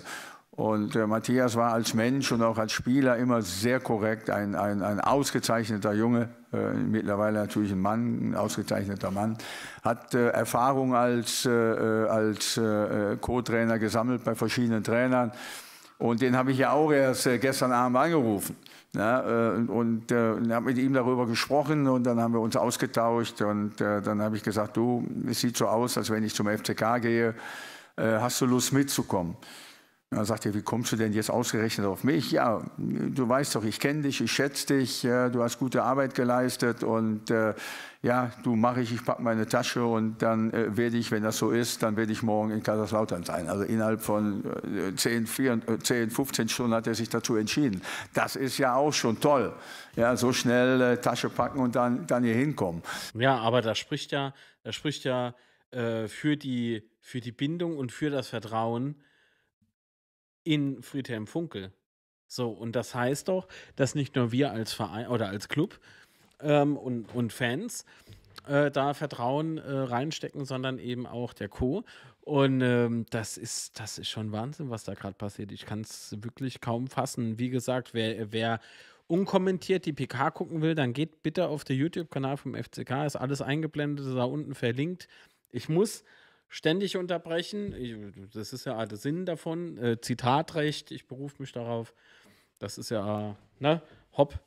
Und äh, Matthias war als Mensch und auch als Spieler immer sehr korrekt, ein, ein, ein ausgezeichneter Junge, äh, mittlerweile natürlich ein Mann, ein ausgezeichneter Mann, hat äh, Erfahrung als, äh, äh, als äh, Co-Trainer gesammelt bei verschiedenen Trainern. Und den habe ich ja auch erst gestern Abend angerufen. Ja, ne? und äh, habe mit ihm darüber gesprochen und dann haben wir uns ausgetauscht und äh, dann habe ich gesagt, du, es sieht so aus, als wenn ich zum FCK gehe, äh, hast du Lust mitzukommen? Er sagt er, wie kommst du denn jetzt ausgerechnet auf mich? Ja, du weißt doch, ich kenne dich, ich schätze dich, du hast gute Arbeit geleistet und äh, ja, du mache ich, ich packe meine Tasche und dann äh, werde ich, wenn das so ist, dann werde ich morgen in Kaiserslautern sein. Also innerhalb von äh, 10, 4, 10, 15 Stunden hat er sich dazu entschieden. Das ist ja auch schon toll. Ja, so schnell äh, Tasche packen und dann, dann hier hinkommen. Ja, aber da spricht ja, da spricht ja äh, für, die, für die Bindung und für das Vertrauen in Friedhelm Funkel. So, und das heißt doch, dass nicht nur wir als Verein oder als Club ähm, und, und Fans äh, da Vertrauen äh, reinstecken, sondern eben auch der Co. Und ähm, das, ist, das ist schon Wahnsinn, was da gerade passiert. Ich kann es wirklich kaum fassen. Wie gesagt, wer, wer unkommentiert die PK gucken will, dann geht bitte auf den YouTube-Kanal vom FCK. Ist alles eingeblendet, ist da unten verlinkt. Ich muss ständig unterbrechen. Das ist ja der Sinn davon. Äh, Zitatrecht, ich berufe mich darauf. Das ist ja, ne, hopp.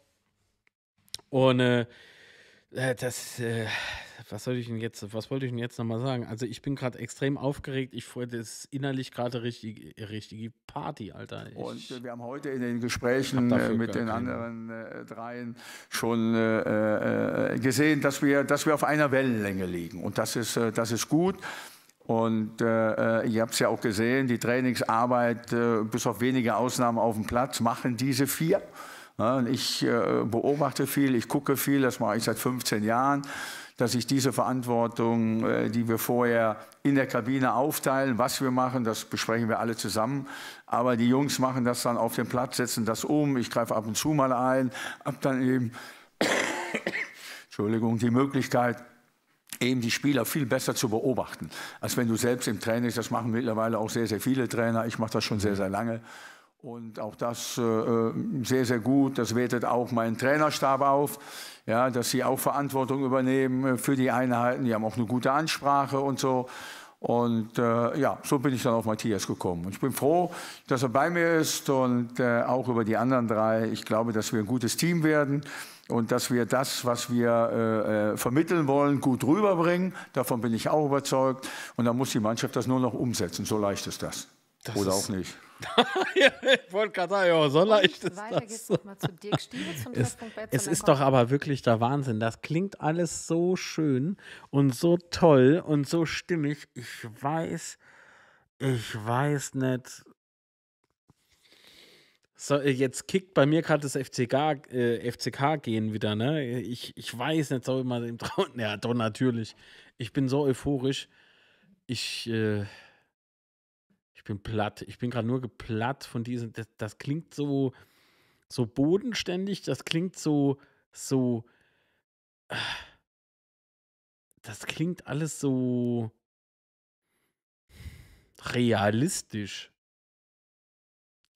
Und äh, äh, das, äh, was soll ich denn jetzt, was wollte ich denn jetzt nochmal sagen? Also ich bin gerade extrem aufgeregt. Ich freue das ist innerlich gerade richtig, richtige Party, Alter. Ich und wir haben heute in den Gesprächen äh, mit den anderen äh, dreien schon äh, äh, gesehen, dass wir, dass wir auf einer Wellenlänge liegen. Und das ist, das ist gut. Und äh, äh ihr habt es ja auch gesehen, die Trainingsarbeit, äh, bis auf wenige Ausnahmen auf dem Platz, machen diese vier. Ja, ich äh, beobachte viel, ich gucke viel, das mache ich seit 15 Jahren, dass ich diese Verantwortung, äh, die wir vorher in der Kabine aufteilen, was wir machen, das besprechen wir alle zusammen. Aber die Jungs machen das dann auf dem Platz, setzen das um. Ich greife ab und zu mal ein, hab dann eben, Entschuldigung, die Möglichkeit, eben die Spieler viel besser zu beobachten, als wenn du selbst im Training, das machen mittlerweile auch sehr, sehr viele Trainer, ich mache das schon sehr, sehr lange. Und auch das äh, äh sehr, sehr gut. Das wertet auch mein Trainerstab auf, ja, dass sie auch Verantwortung übernehmen äh, für die Einheiten. Die haben auch eine gute Ansprache und so. Und äh, ja, so bin ich dann auf Matthias gekommen. Und ich bin froh, dass er bei mir ist und äh, auch über die anderen drei. Ich glaube, dass wir ein gutes Team werden und dass wir das, was wir äh, äh, vermitteln wollen, gut rüberbringen. Davon bin ich auch überzeugt. Und dann muss die Mannschaft das nur noch umsetzen. So leicht ist das. das Oder ist auch nicht. ich wollte gerade sagen, ja, so leicht ist weiter das. Geht's mal zu Dirk Stiebitz zum es, es ist doch aber wirklich der Wahnsinn. Das klingt alles so schön und so toll und so stimmig. Ich weiß, ich weiß nicht, so, äh, jetzt kickt bei mir gerade das FCK, äh, FCK-Gehen wieder, ne? Ich, ich weiß nicht, soll ich mal dem trauen? Ja, doch, natürlich. Ich bin so euphorisch. Ich, äh, ich bin platt. Ich bin gerade nur geplatt von diesem. Das, das, klingt so, so bodenständig, das klingt so, so. das klingt alles so realistisch.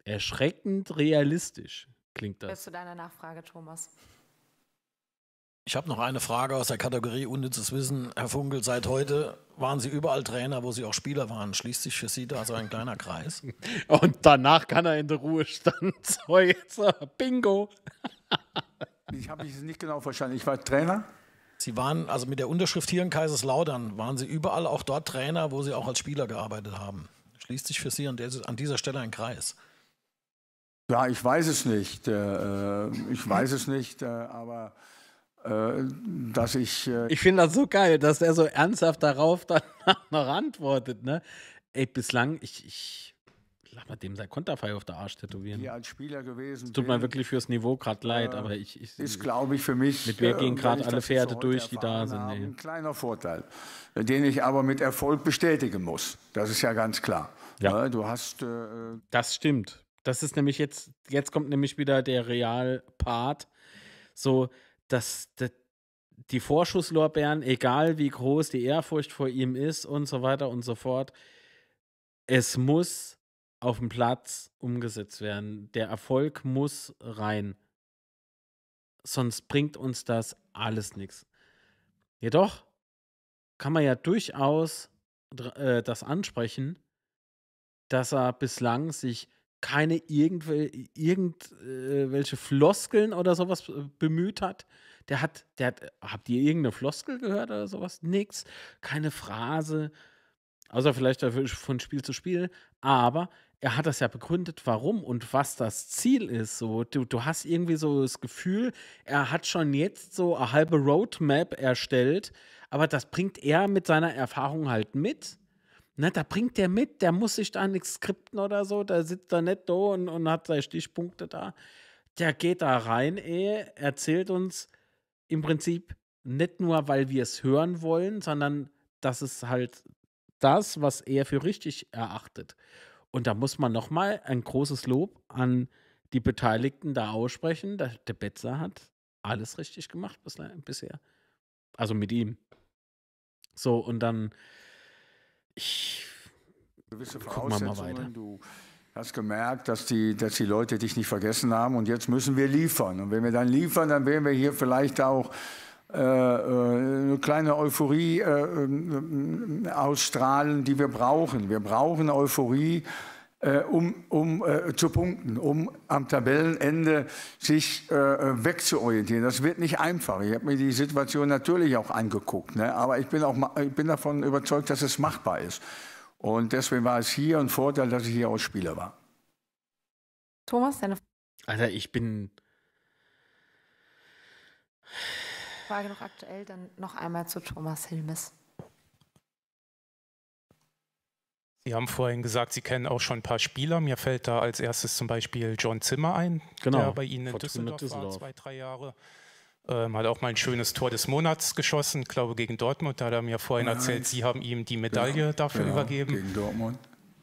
Erschreckend realistisch klingt das. Jetzt zu deiner Nachfrage, Thomas. Ich habe noch eine Frage aus der Kategorie Unnützes Wissen. Herr Funkel, seit heute waren Sie überall Trainer, wo Sie auch Spieler waren. Schließt sich für Sie da so ein kleiner Kreis? Und danach kann er in der Ruhestand. So, jetzt, äh, bingo. ich habe mich nicht genau verstanden. Ich war Trainer? Sie waren, also mit der Unterschrift hier in Kaiserslautern, waren Sie überall auch dort Trainer, wo Sie auch als Spieler gearbeitet haben. Schließt sich für Sie an dieser Stelle ein Kreis? Ja, ich weiß es nicht. Äh, äh, ich weiß es nicht, äh, aber dass ich. ich finde das so geil, dass er so ernsthaft darauf dann noch antwortet, ne? Ey, bislang, ich, ich lass mal dem sein Konterfei auf der Arsch tätowieren. Die als Spieler gewesen. tut mir wirklich fürs Niveau gerade leid, aber ich. ich ist, glaube ich, für mich. Mit mir gehen gerade alle Pferde so durch, die da sind? Haben, ein kleiner Vorteil, den ich aber mit Erfolg bestätigen muss. Das ist ja ganz klar. Ja. Ne, du hast. das stimmt. Das ist nämlich jetzt, jetzt kommt nämlich wieder der Real-Part. So, dass, dass die Vorschusslorbeeren, egal wie groß die Ehrfurcht vor ihm ist und so weiter und so fort, es muss auf dem Platz umgesetzt werden. Der Erfolg muss rein. Sonst bringt uns das alles nichts. Jedoch kann man ja durchaus äh, das ansprechen, dass er bislang sich keine irgendwel irgendwelche äh, Floskeln oder sowas äh, bemüht hat. Der hat, der hat, habt ihr irgendeine Floskel gehört oder sowas? Nix. Keine Phrase. Außer vielleicht von Spiel zu Spiel. Aber er hat das ja begründet, warum und was das Ziel ist. So, du, du hast irgendwie so das Gefühl, er hat schon jetzt so eine halbe Roadmap erstellt, aber das bringt er mit seiner Erfahrung halt mit. Ne, da bringt der mit, der muss sich da nichts skripten oder so, der sitzt da nicht da und, und hat seine Stichpunkte da. Der geht da rein, eh, erzählt uns im Prinzip nicht nur, weil wir es hören wollen, sondern das ist halt das, was er für richtig erachtet. Und da muss man nochmal ein großes Lob an die Beteiligten da aussprechen. Der Betzer hat alles richtig gemacht bisher. Also mit ihm. So, und dann ich gewisse Voraussetzungen. Du hast gemerkt, dass die, dass die Leute dich nicht vergessen haben und jetzt müssen wir liefern. Und wenn wir dann liefern, dann werden wir hier vielleicht auch äh, äh, eine kleine Euphorie äh, ähm, ausstrahlen, die wir brauchen. Wir brauchen Euphorie äh, um, um äh, zu punkten, um am Tabellenende sich äh, äh wegzuorientieren. Das wird nicht einfach. Ich habe mir die Situation natürlich auch angeguckt, ne? aber ich bin, auch, ich bin davon überzeugt, dass es machbar ist. Und deswegen war es hier ein Vorteil, dass ich hier auch Spieler war. Thomas, deine Frage? Alter, ich bin. Frage noch aktuell, dann noch einmal zu Thomas Hilmes. Sie haben vorhin gesagt, Sie kennen auch schon ein paar Spieler. Mir fällt da als erstes zum Beispiel John Zimmer ein, genau, der bei Ihnen in Düsseldorf, Düsseldorf, war, zwei, drei Jahre. Ähm, hat auch mal ein schönes Tor des Monats geschossen, glaube gegen Dortmund. Da hat er mir vorhin Nein. erzählt, Sie haben ihm die genau. Medaille ja, dafür ja, übergeben. Gegen Dortmund.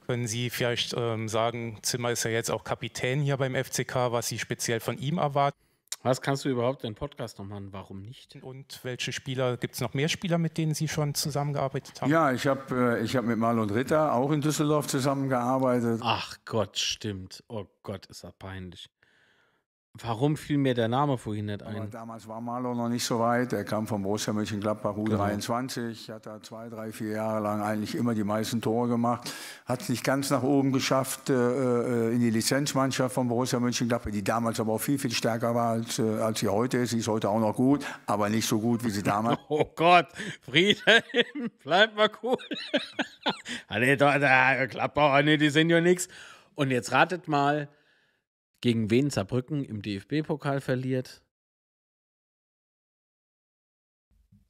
Können Sie vielleicht ähm, sagen, Zimmer ist ja jetzt auch Kapitän hier beim FCK, was Sie speziell von ihm erwarten? Was kannst du überhaupt in Podcast noch machen? Warum nicht? Und welche Spieler, gibt es noch mehr Spieler, mit denen Sie schon zusammengearbeitet haben? Ja, ich habe äh, ich hab mit Marlon Ritter auch in Düsseldorf zusammengearbeitet. Ach Gott, stimmt. Oh Gott, ist das peinlich. Warum fiel mir der Name vorhin nicht ein? Aber damals war Marlow noch nicht so weit. Er kam vom Borussia Mönchengladbach U23, genau. hat da zwei, drei, vier Jahre lang eigentlich immer die meisten Tore gemacht. Hat es nicht ganz nach oben geschafft äh, äh, in die Lizenzmannschaft von Borussia Mönchengladbach, die damals aber auch viel, viel stärker war, als, äh, als sie heute ist. Sie ist heute auch noch gut, aber nicht so gut, wie sie damals. oh Gott, Friedhelm, bleib mal cool. Ah, Gladbach, nee, die sind ja nichts. Und jetzt ratet mal, gegen wen Saarbrücken im DFB-Pokal verliert.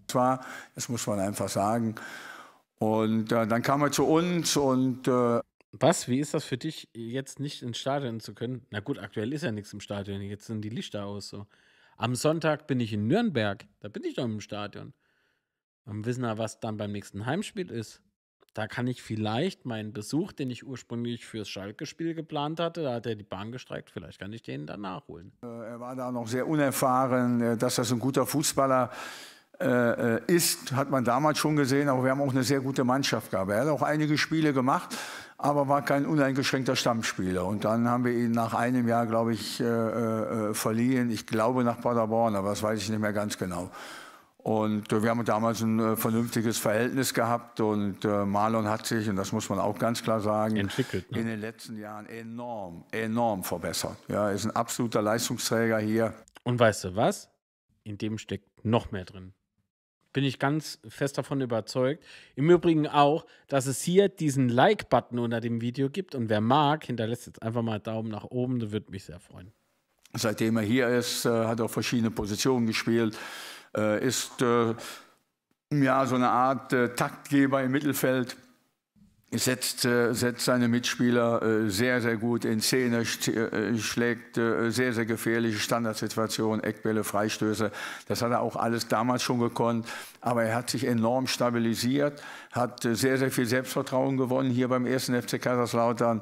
Es das muss man einfach sagen. Und äh, dann kam er zu uns und. Äh Was? Wie ist das für dich, jetzt nicht ins Stadion zu können? Na gut, aktuell ist ja nichts im Stadion. Jetzt sind die Lichter aus. So. Am Sonntag bin ich in Nürnberg. Da bin ich doch im Stadion. Und wissen wir, was dann beim nächsten Heimspiel ist. Da kann ich vielleicht meinen Besuch, den ich ursprünglich fürs Schalke-Spiel geplant hatte, da hat er die Bahn gestreikt, vielleicht kann ich den dann nachholen. Äh, er war da noch sehr unerfahren, äh, dass das ein guter Fußballer äh, ist, hat man damals schon gesehen, aber wir haben auch eine sehr gute Mannschaft gehabt. Er hat auch einige Spiele gemacht, aber war kein uneingeschränkter Stammspieler. Und dann haben wir ihn nach einem Jahr, glaube ich, verliehen. Ich glaube nach Paderborn, aber das weiß ich nicht mehr ganz genau. Und äh, wir haben damals ein äh, vernünftiges Verhältnis gehabt und äh, Marlon hat sich, und das muss man auch ganz klar sagen, entwickelt, ne? in den letzten Jahren enorm, enorm verbessert. Ja, ist ein absoluter Leistungsträger hier. Und weißt du was? In dem steckt noch mehr drin. Bin ich ganz fest davon überzeugt. Im Übrigen auch, dass es hier diesen Like-Button unter dem Video gibt. Und wer mag, hinterlässt jetzt einfach mal Daumen nach oben. Das würde mich sehr freuen. Seitdem er hier ist, hat er auch verschiedene Positionen gespielt äh, ist äh, ja so eine Art äh, Taktgeber im Mittelfeld. Setzt, äh, setzt seine Mitspieler äh, sehr, sehr gut in Szene, schlägt sehr, sehr gefährliche Standardsituationen, Eckbälle, Freistöße. Das hat er auch alles damals schon gekonnt. Aber er hat sich enorm stabilisiert, hat sehr, sehr viel Selbstvertrauen gewonnen hier beim ersten FC Kaiserslautern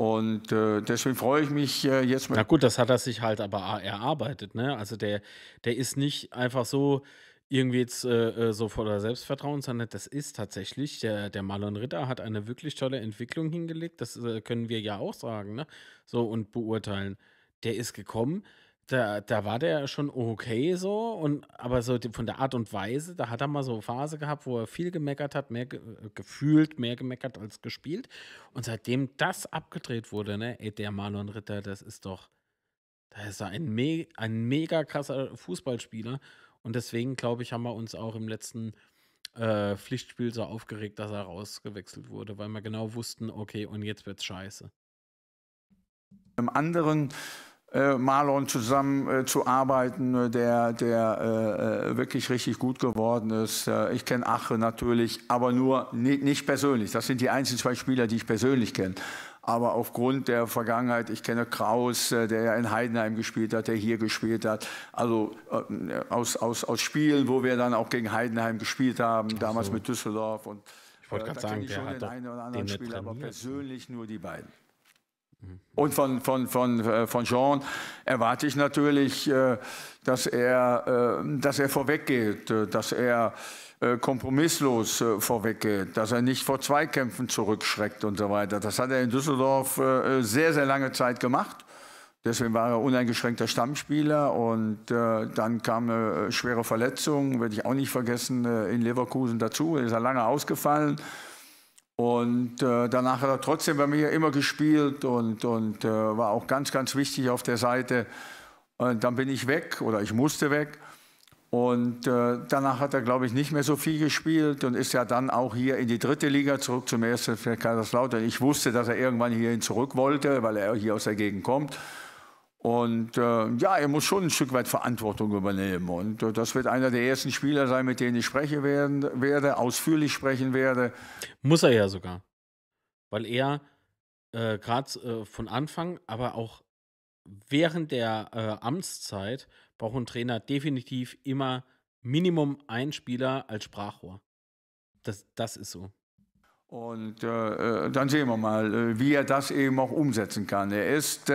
und äh, deswegen freue ich mich äh, jetzt mal. Na gut, das hat er sich halt aber erarbeitet, ne? Also der, der ist nicht einfach so irgendwie jetzt äh, äh, so voller Selbstvertrauen, sondern das ist tatsächlich, der, der Marlon Ritter hat eine wirklich tolle Entwicklung hingelegt, das äh, können wir ja auch sagen, ne? So und beurteilen. Der ist gekommen, da, da war der schon okay so, und aber so von der Art und Weise, da hat er mal so eine Phase gehabt, wo er viel gemeckert hat, mehr ge äh, gefühlt, mehr gemeckert als gespielt. Und seitdem das abgedreht wurde, ne, ey, der Marlon Ritter, das ist doch, da ist er ein, Me ein mega krasser Fußballspieler. Und deswegen, glaube ich, haben wir uns auch im letzten äh, Pflichtspiel so aufgeregt, dass er rausgewechselt wurde, weil wir genau wussten, okay, und jetzt wird's scheiße. Im anderen äh, Marlon zusammen äh, zu arbeiten, äh, der, der äh, äh, wirklich richtig gut geworden ist. Äh, ich kenne Ache natürlich, aber nur nicht persönlich. Das sind die einzigen zwei Spieler, die ich persönlich kenne. Aber aufgrund der Vergangenheit, ich kenne Kraus, der ja in Heidenheim gespielt hat, der hier gespielt hat. Also aus, aus, aus Spielen, wo wir dann auch gegen Heidenheim gespielt haben, so. damals mit Düsseldorf. Und, ich wollte gerade sagen, ich der hat den, einen oder anderen Spieler, aber persönlich nur die beiden. Und von, von, von, äh, von Jean erwarte ich natürlich, äh, dass er, äh, dass er vorweggeht, dass er kompromisslos vorweggeht, dass er nicht vor Zweikämpfen zurückschreckt und so weiter. Das hat er in Düsseldorf sehr, sehr lange Zeit gemacht. Deswegen war er uneingeschränkter Stammspieler und äh, dann kam eine schwere Verletzung, werde ich auch nicht vergessen, in Leverkusen dazu. Er ist er lange ausgefallen. Und äh, danach hat er trotzdem bei mir immer gespielt und, und äh, war auch ganz, ganz wichtig auf der Seite. Und dann bin ich weg oder ich musste weg. Und äh, danach hat er, glaube ich, nicht mehr so viel gespielt und ist ja dann auch hier in die dritte Liga zurück zum ersten Kaiserslautern. Ich wusste, dass er irgendwann hierhin zurück wollte, weil er hier aus der Gegend kommt. Und äh, ja, er muss schon ein Stück weit Verantwortung übernehmen. Und äh, das wird einer der ersten Spieler sein, mit denen ich spreche werden, werde, ausführlich sprechen werde. Muss er ja sogar. Weil er äh, gerade äh, von Anfang, aber auch während der äh, Amtszeit braucht ein Trainer definitiv immer Minimum ein Spieler als Sprachrohr. Das, das ist so. Und äh, dann sehen wir mal, wie er das eben auch umsetzen kann. Er ist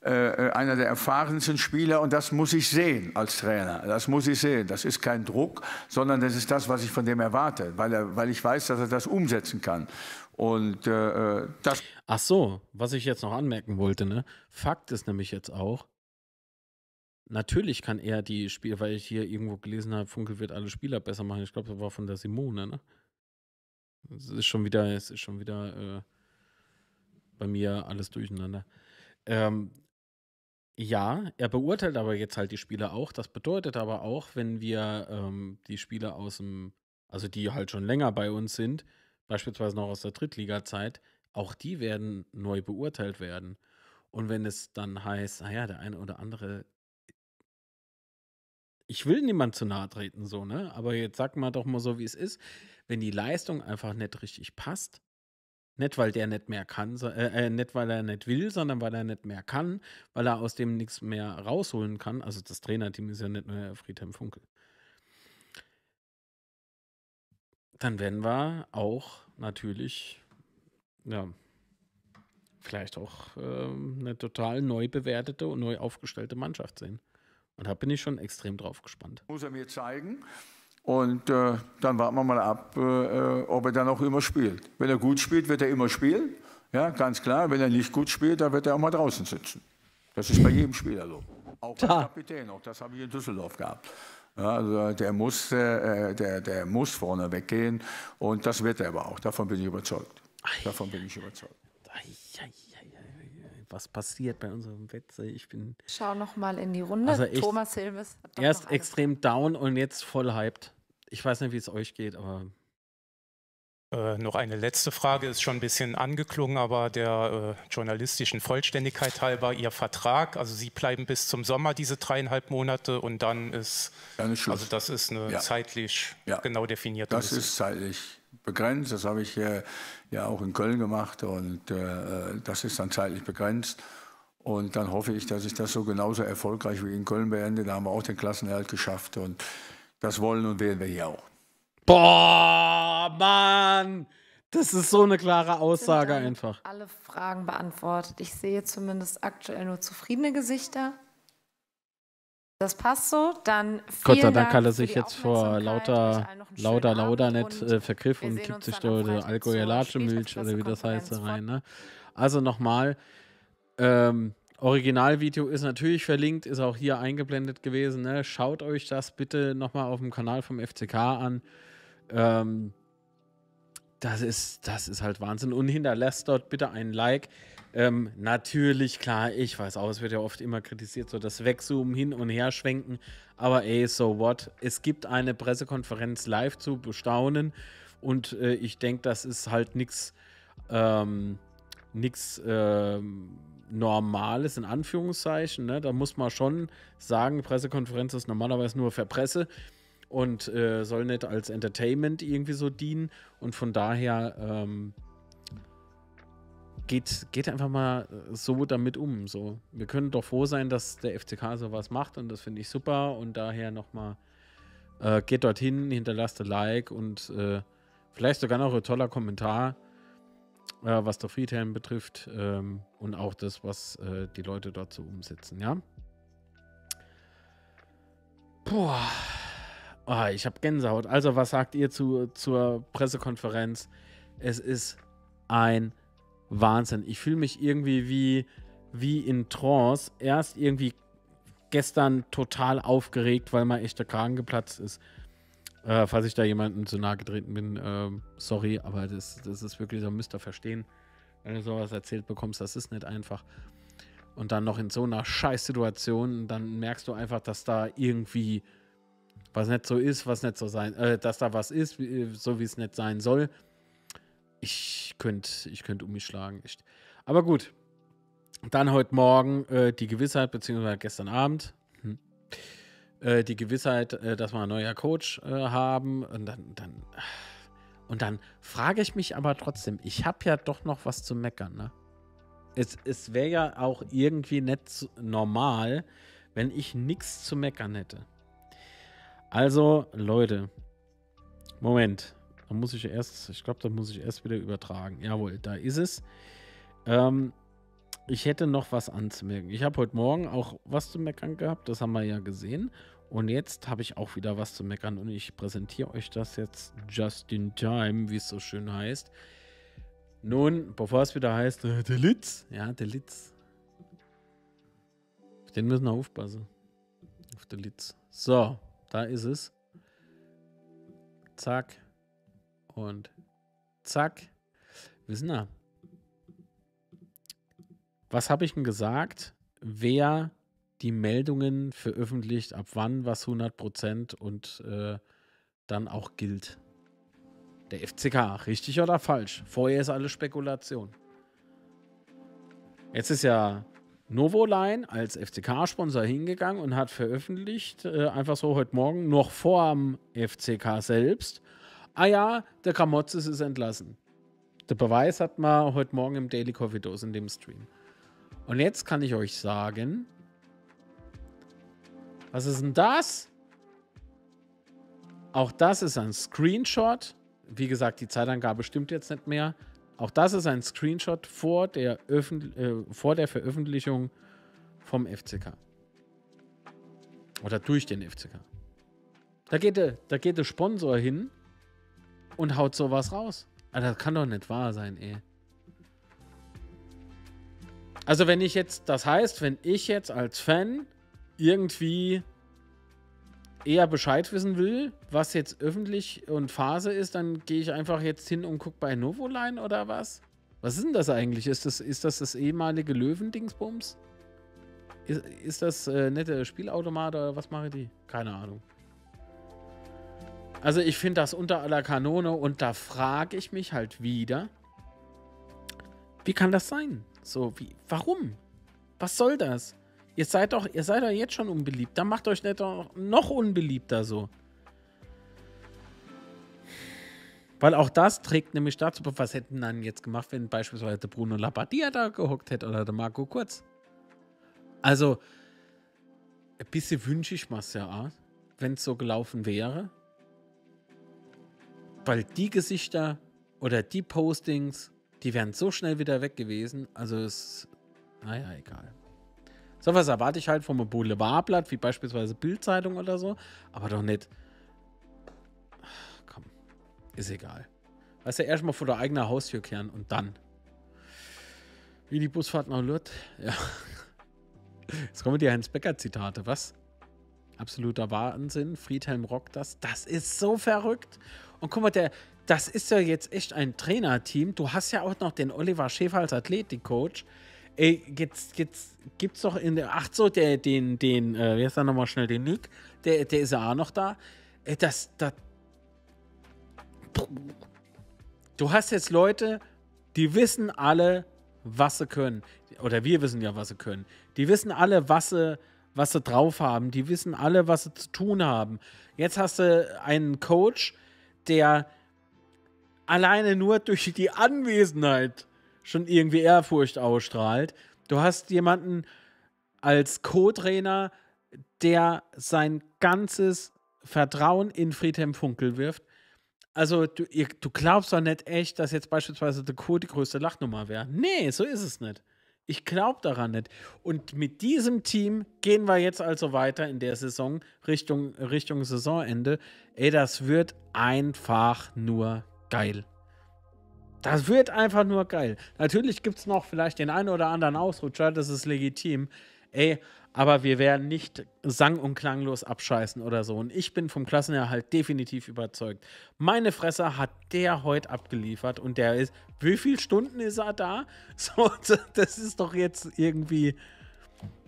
äh, äh, einer der erfahrensten Spieler und das muss ich sehen als Trainer. Das muss ich sehen. Das ist kein Druck, sondern das ist das, was ich von dem erwarte, weil, er, weil ich weiß, dass er das umsetzen kann. Und äh, äh das. Ach so, was ich jetzt noch anmerken wollte, ne? Fakt ist nämlich jetzt auch, natürlich kann er die Spieler, weil ich hier irgendwo gelesen habe, Funkel wird alle Spieler besser machen. Ich glaube, das war von der Simone, ne? Es ist schon wieder, es ist schon wieder äh, bei mir alles durcheinander. Ähm, ja, er beurteilt aber jetzt halt die Spieler auch. Das bedeutet aber auch, wenn wir ähm, die Spieler aus dem, also die halt schon länger bei uns sind, beispielsweise noch aus der Drittliga-Zeit, auch die werden neu beurteilt werden. Und wenn es dann heißt, naja, ah der eine oder andere, ich will niemand zu nahe treten, so, ne? Aber jetzt sag mal doch mal so, wie es ist. Wenn die Leistung einfach nicht richtig passt, nicht, weil der nicht mehr kann, äh, äh, nicht weil er nicht will, sondern weil er nicht mehr kann, weil er aus dem nichts mehr rausholen kann. Also das Trainerteam ist ja nicht nur Friedhelm Funkel. Dann werden wir auch natürlich, ja, vielleicht auch äh, eine total neu bewertete und neu aufgestellte Mannschaft sehen. Und da bin ich schon extrem drauf gespannt. Muss er mir zeigen. Und äh, dann warten wir mal ab, äh, äh, ob er dann auch immer spielt. Wenn er gut spielt, wird er immer spielen. Ja, ganz klar. Wenn er nicht gut spielt, dann wird er auch mal draußen sitzen. Das ist bei jedem Spieler so. Auch der Kapitän, auch das habe ich in Düsseldorf gehabt. Ja, also der muss, äh, äh, der, der muss vorne weggehen und das wird er aber auch. Davon bin ich überzeugt. Davon bin ich überzeugt. Was passiert bei unserem Wetze? Ich bin. Schau noch mal in die Runde. Also Thomas Hilmes. Erst extrem down und jetzt voll hyped ich weiß nicht, wie es euch geht, aber. Äh, noch eine letzte Frage, ist schon ein bisschen angeklungen, aber der äh, journalistischen Vollständigkeit halber Ihr Vertrag. Also Sie bleiben bis zum Sommer diese dreieinhalb Monate und dann ist. Dann ist also Schluss. Also das ist eine ja. zeitlich ja. genau definierte. Das Liste. ist zeitlich begrenzt. Das habe ich äh, ja auch in Köln gemacht und äh, das ist dann zeitlich begrenzt. Und dann hoffe ich, dass ich das so genauso erfolgreich wie in Köln beende. Da haben wir auch den Klassenerhalt geschafft und das wollen und werden wir hier auch. Boah, Mann! Das ist so eine klare Aussage Sind einfach. Alle Fragen beantwortet. Ich sehe zumindest aktuell nur zufriedene Gesichter. Das passt so. Dann Gott sei Dank hat er sich jetzt vor lauter, lauter, lauter nicht äh, vergriffen und kippt sich da Allgäuer Latschemilch oder wie das heißt rein. Ne? Also nochmal, ähm, Originalvideo ist natürlich verlinkt, ist auch hier eingeblendet gewesen. Ne? Schaut euch das bitte nochmal auf dem Kanal vom FCK an. Ähm, das, ist, das ist halt Wahnsinn. Und hinterlasst dort bitte ein Like. Ähm, natürlich, klar, ich weiß auch, es wird ja oft immer kritisiert, so das Wegzoomen, hin und her schwenken. Aber ey, so what? Es gibt eine Pressekonferenz live zu bestaunen. Und äh, ich denke, das ist halt nichts. Ähm, nichts äh, Normales in Anführungszeichen. Ne? Da muss man schon sagen, Pressekonferenz ist normalerweise nur für Presse und äh, soll nicht als Entertainment irgendwie so dienen. Und von daher ähm, geht, geht einfach mal äh, so damit um. So. Wir können doch froh sein, dass der FCK sowas macht und das finde ich super. Und daher nochmal äh, geht dorthin, hinterlasst ein Like und äh, vielleicht sogar noch ein toller Kommentar äh, was der Friedhelm betrifft ähm, und auch das, was äh, die Leute dort so umsetzen, ja. Boah. Oh, ich habe Gänsehaut. Also, was sagt ihr zu, zur Pressekonferenz? Es ist ein Wahnsinn. Ich fühle mich irgendwie wie, wie in Trance. Erst irgendwie gestern total aufgeregt, weil mein echter Kragen geplatzt ist. Äh, falls ich da jemandem zu nahe getreten bin, äh, sorry, aber das, das ist wirklich so, müsst ihr verstehen. Wenn du sowas erzählt bekommst, das ist nicht einfach. Und dann noch in so einer Scheißsituation, dann merkst du einfach, dass da irgendwie was nicht so ist, was nicht so sein, äh, dass da was ist, äh, so wie es nicht sein soll. Ich könnte ich könnt um mich schlagen, echt. Aber gut, dann heute Morgen äh, die Gewissheit, beziehungsweise gestern Abend. Hm. Äh, die Gewissheit, äh, dass wir einen neuen Coach äh, haben. Und dann, dann, und dann frage ich mich aber trotzdem, ich habe ja doch noch was zu meckern. Ne? Es, es wäre ja auch irgendwie nicht normal, wenn ich nichts zu meckern hätte. Also, Leute, Moment. Da muss ich erst, ich glaube, da muss ich erst wieder übertragen. Jawohl, da ist es. Ähm, ich hätte noch was anzumerken. Ich habe heute Morgen auch was zu meckern gehabt, das haben wir ja gesehen. Und jetzt habe ich auch wieder was zu meckern und ich präsentiere euch das jetzt just in time, wie es so schön heißt. Nun, bevor es wieder heißt, äh, der Litz. Ja, der Litz. Auf den müssen wir aufpassen. Auf der Litz. So, da ist es. Zack. Und zack. Wissen wir was habe ich denn gesagt? Wer die Meldungen veröffentlicht, ab wann was 100% und äh, dann auch gilt. Der FCK, richtig oder falsch? Vorher ist alles Spekulation. Jetzt ist ja Novoline als FCK-Sponsor hingegangen und hat veröffentlicht, äh, einfach so heute Morgen, noch vor dem FCK selbst. Ah ja, der Kramotzes ist entlassen. Der Beweis hat man heute Morgen im Daily Coffee Dose in dem Stream. Und jetzt kann ich euch sagen, was ist denn das? Auch das ist ein Screenshot. Wie gesagt, die Zeitangabe stimmt jetzt nicht mehr. Auch das ist ein Screenshot vor der, Öffentlich äh, vor der Veröffentlichung vom FCK. Oder durch den FCK. Da geht, der, da geht der Sponsor hin und haut sowas raus. Aber ah, das kann doch nicht wahr sein, ey. Also wenn ich jetzt, das heißt, wenn ich jetzt als Fan irgendwie eher Bescheid wissen will, was jetzt öffentlich und Phase ist, dann gehe ich einfach jetzt hin und gucke bei Novoline oder was? Was ist denn das eigentlich? Ist das ist das, das ehemalige Löwendingsbums? Ist, ist das äh, nette Spielautomat oder was mache ich die? Keine Ahnung. Also ich finde das unter aller Kanone und da frage ich mich halt wieder, wie kann das sein? So, wie, warum? Was soll das? Ihr seid doch, ihr seid doch jetzt schon unbeliebt. Dann macht euch nicht noch, noch unbeliebter so. Weil auch das trägt nämlich dazu, was hätten dann jetzt gemacht, wenn beispielsweise der Bruno Labbadia da gehockt hätte oder der Marco Kurz. Also, ein bisschen wünsche ich mir es ja auch, wenn es so gelaufen wäre. Weil die Gesichter oder die Postings die wären so schnell wieder weg gewesen. Also ist. Naja, egal. So was erwarte ich halt vom Boulevardblatt, wie beispielsweise Bildzeitung oder so. Aber doch nicht. komm. Ist egal. Weißt du, ja, erstmal vor der eigenen Haustür kehren und dann. Wie die Busfahrt nach Lourdes. Ja. Jetzt kommen die Heinz Becker-Zitate, was? Absoluter Wahnsinn. Friedhelm rockt das. Das ist so verrückt. Und guck mal, der, das ist ja jetzt echt ein Trainerteam. Du hast ja auch noch den Oliver Schäfer als Athletik-Coach. Ey, jetzt, jetzt gibt's doch in der. Ach so, der, den, den, äh, wer ist da nochmal schnell? Den Nick, der, der ist ja auch noch da. Ey, das, das. Du hast jetzt Leute, die wissen alle, was sie können. Oder wir wissen ja, was sie können. Die wissen alle, was sie, was sie drauf haben. Die wissen alle, was sie zu tun haben. Jetzt hast du einen Coach, der alleine nur durch die Anwesenheit schon irgendwie Ehrfurcht ausstrahlt. Du hast jemanden als Co-Trainer, der sein ganzes Vertrauen in Friedhelm Funkel wirft. Also du, ihr, du glaubst doch nicht echt, dass jetzt beispielsweise der Co die größte Lachnummer wäre. Nee, so ist es nicht. Ich glaube daran nicht. Und mit diesem Team gehen wir jetzt also weiter in der Saison, Richtung, Richtung Saisonende. Ey, das wird einfach nur geil. Das wird einfach nur geil. Natürlich gibt es noch vielleicht den einen oder anderen Ausrutscher, das ist legitim. Ey, aber wir werden nicht sang- und klanglos abscheißen oder so. Und ich bin vom Klassenerhalt definitiv überzeugt. Meine Fresse hat der heute abgeliefert und der ist. Wie viele Stunden ist er da? So, das ist doch jetzt irgendwie.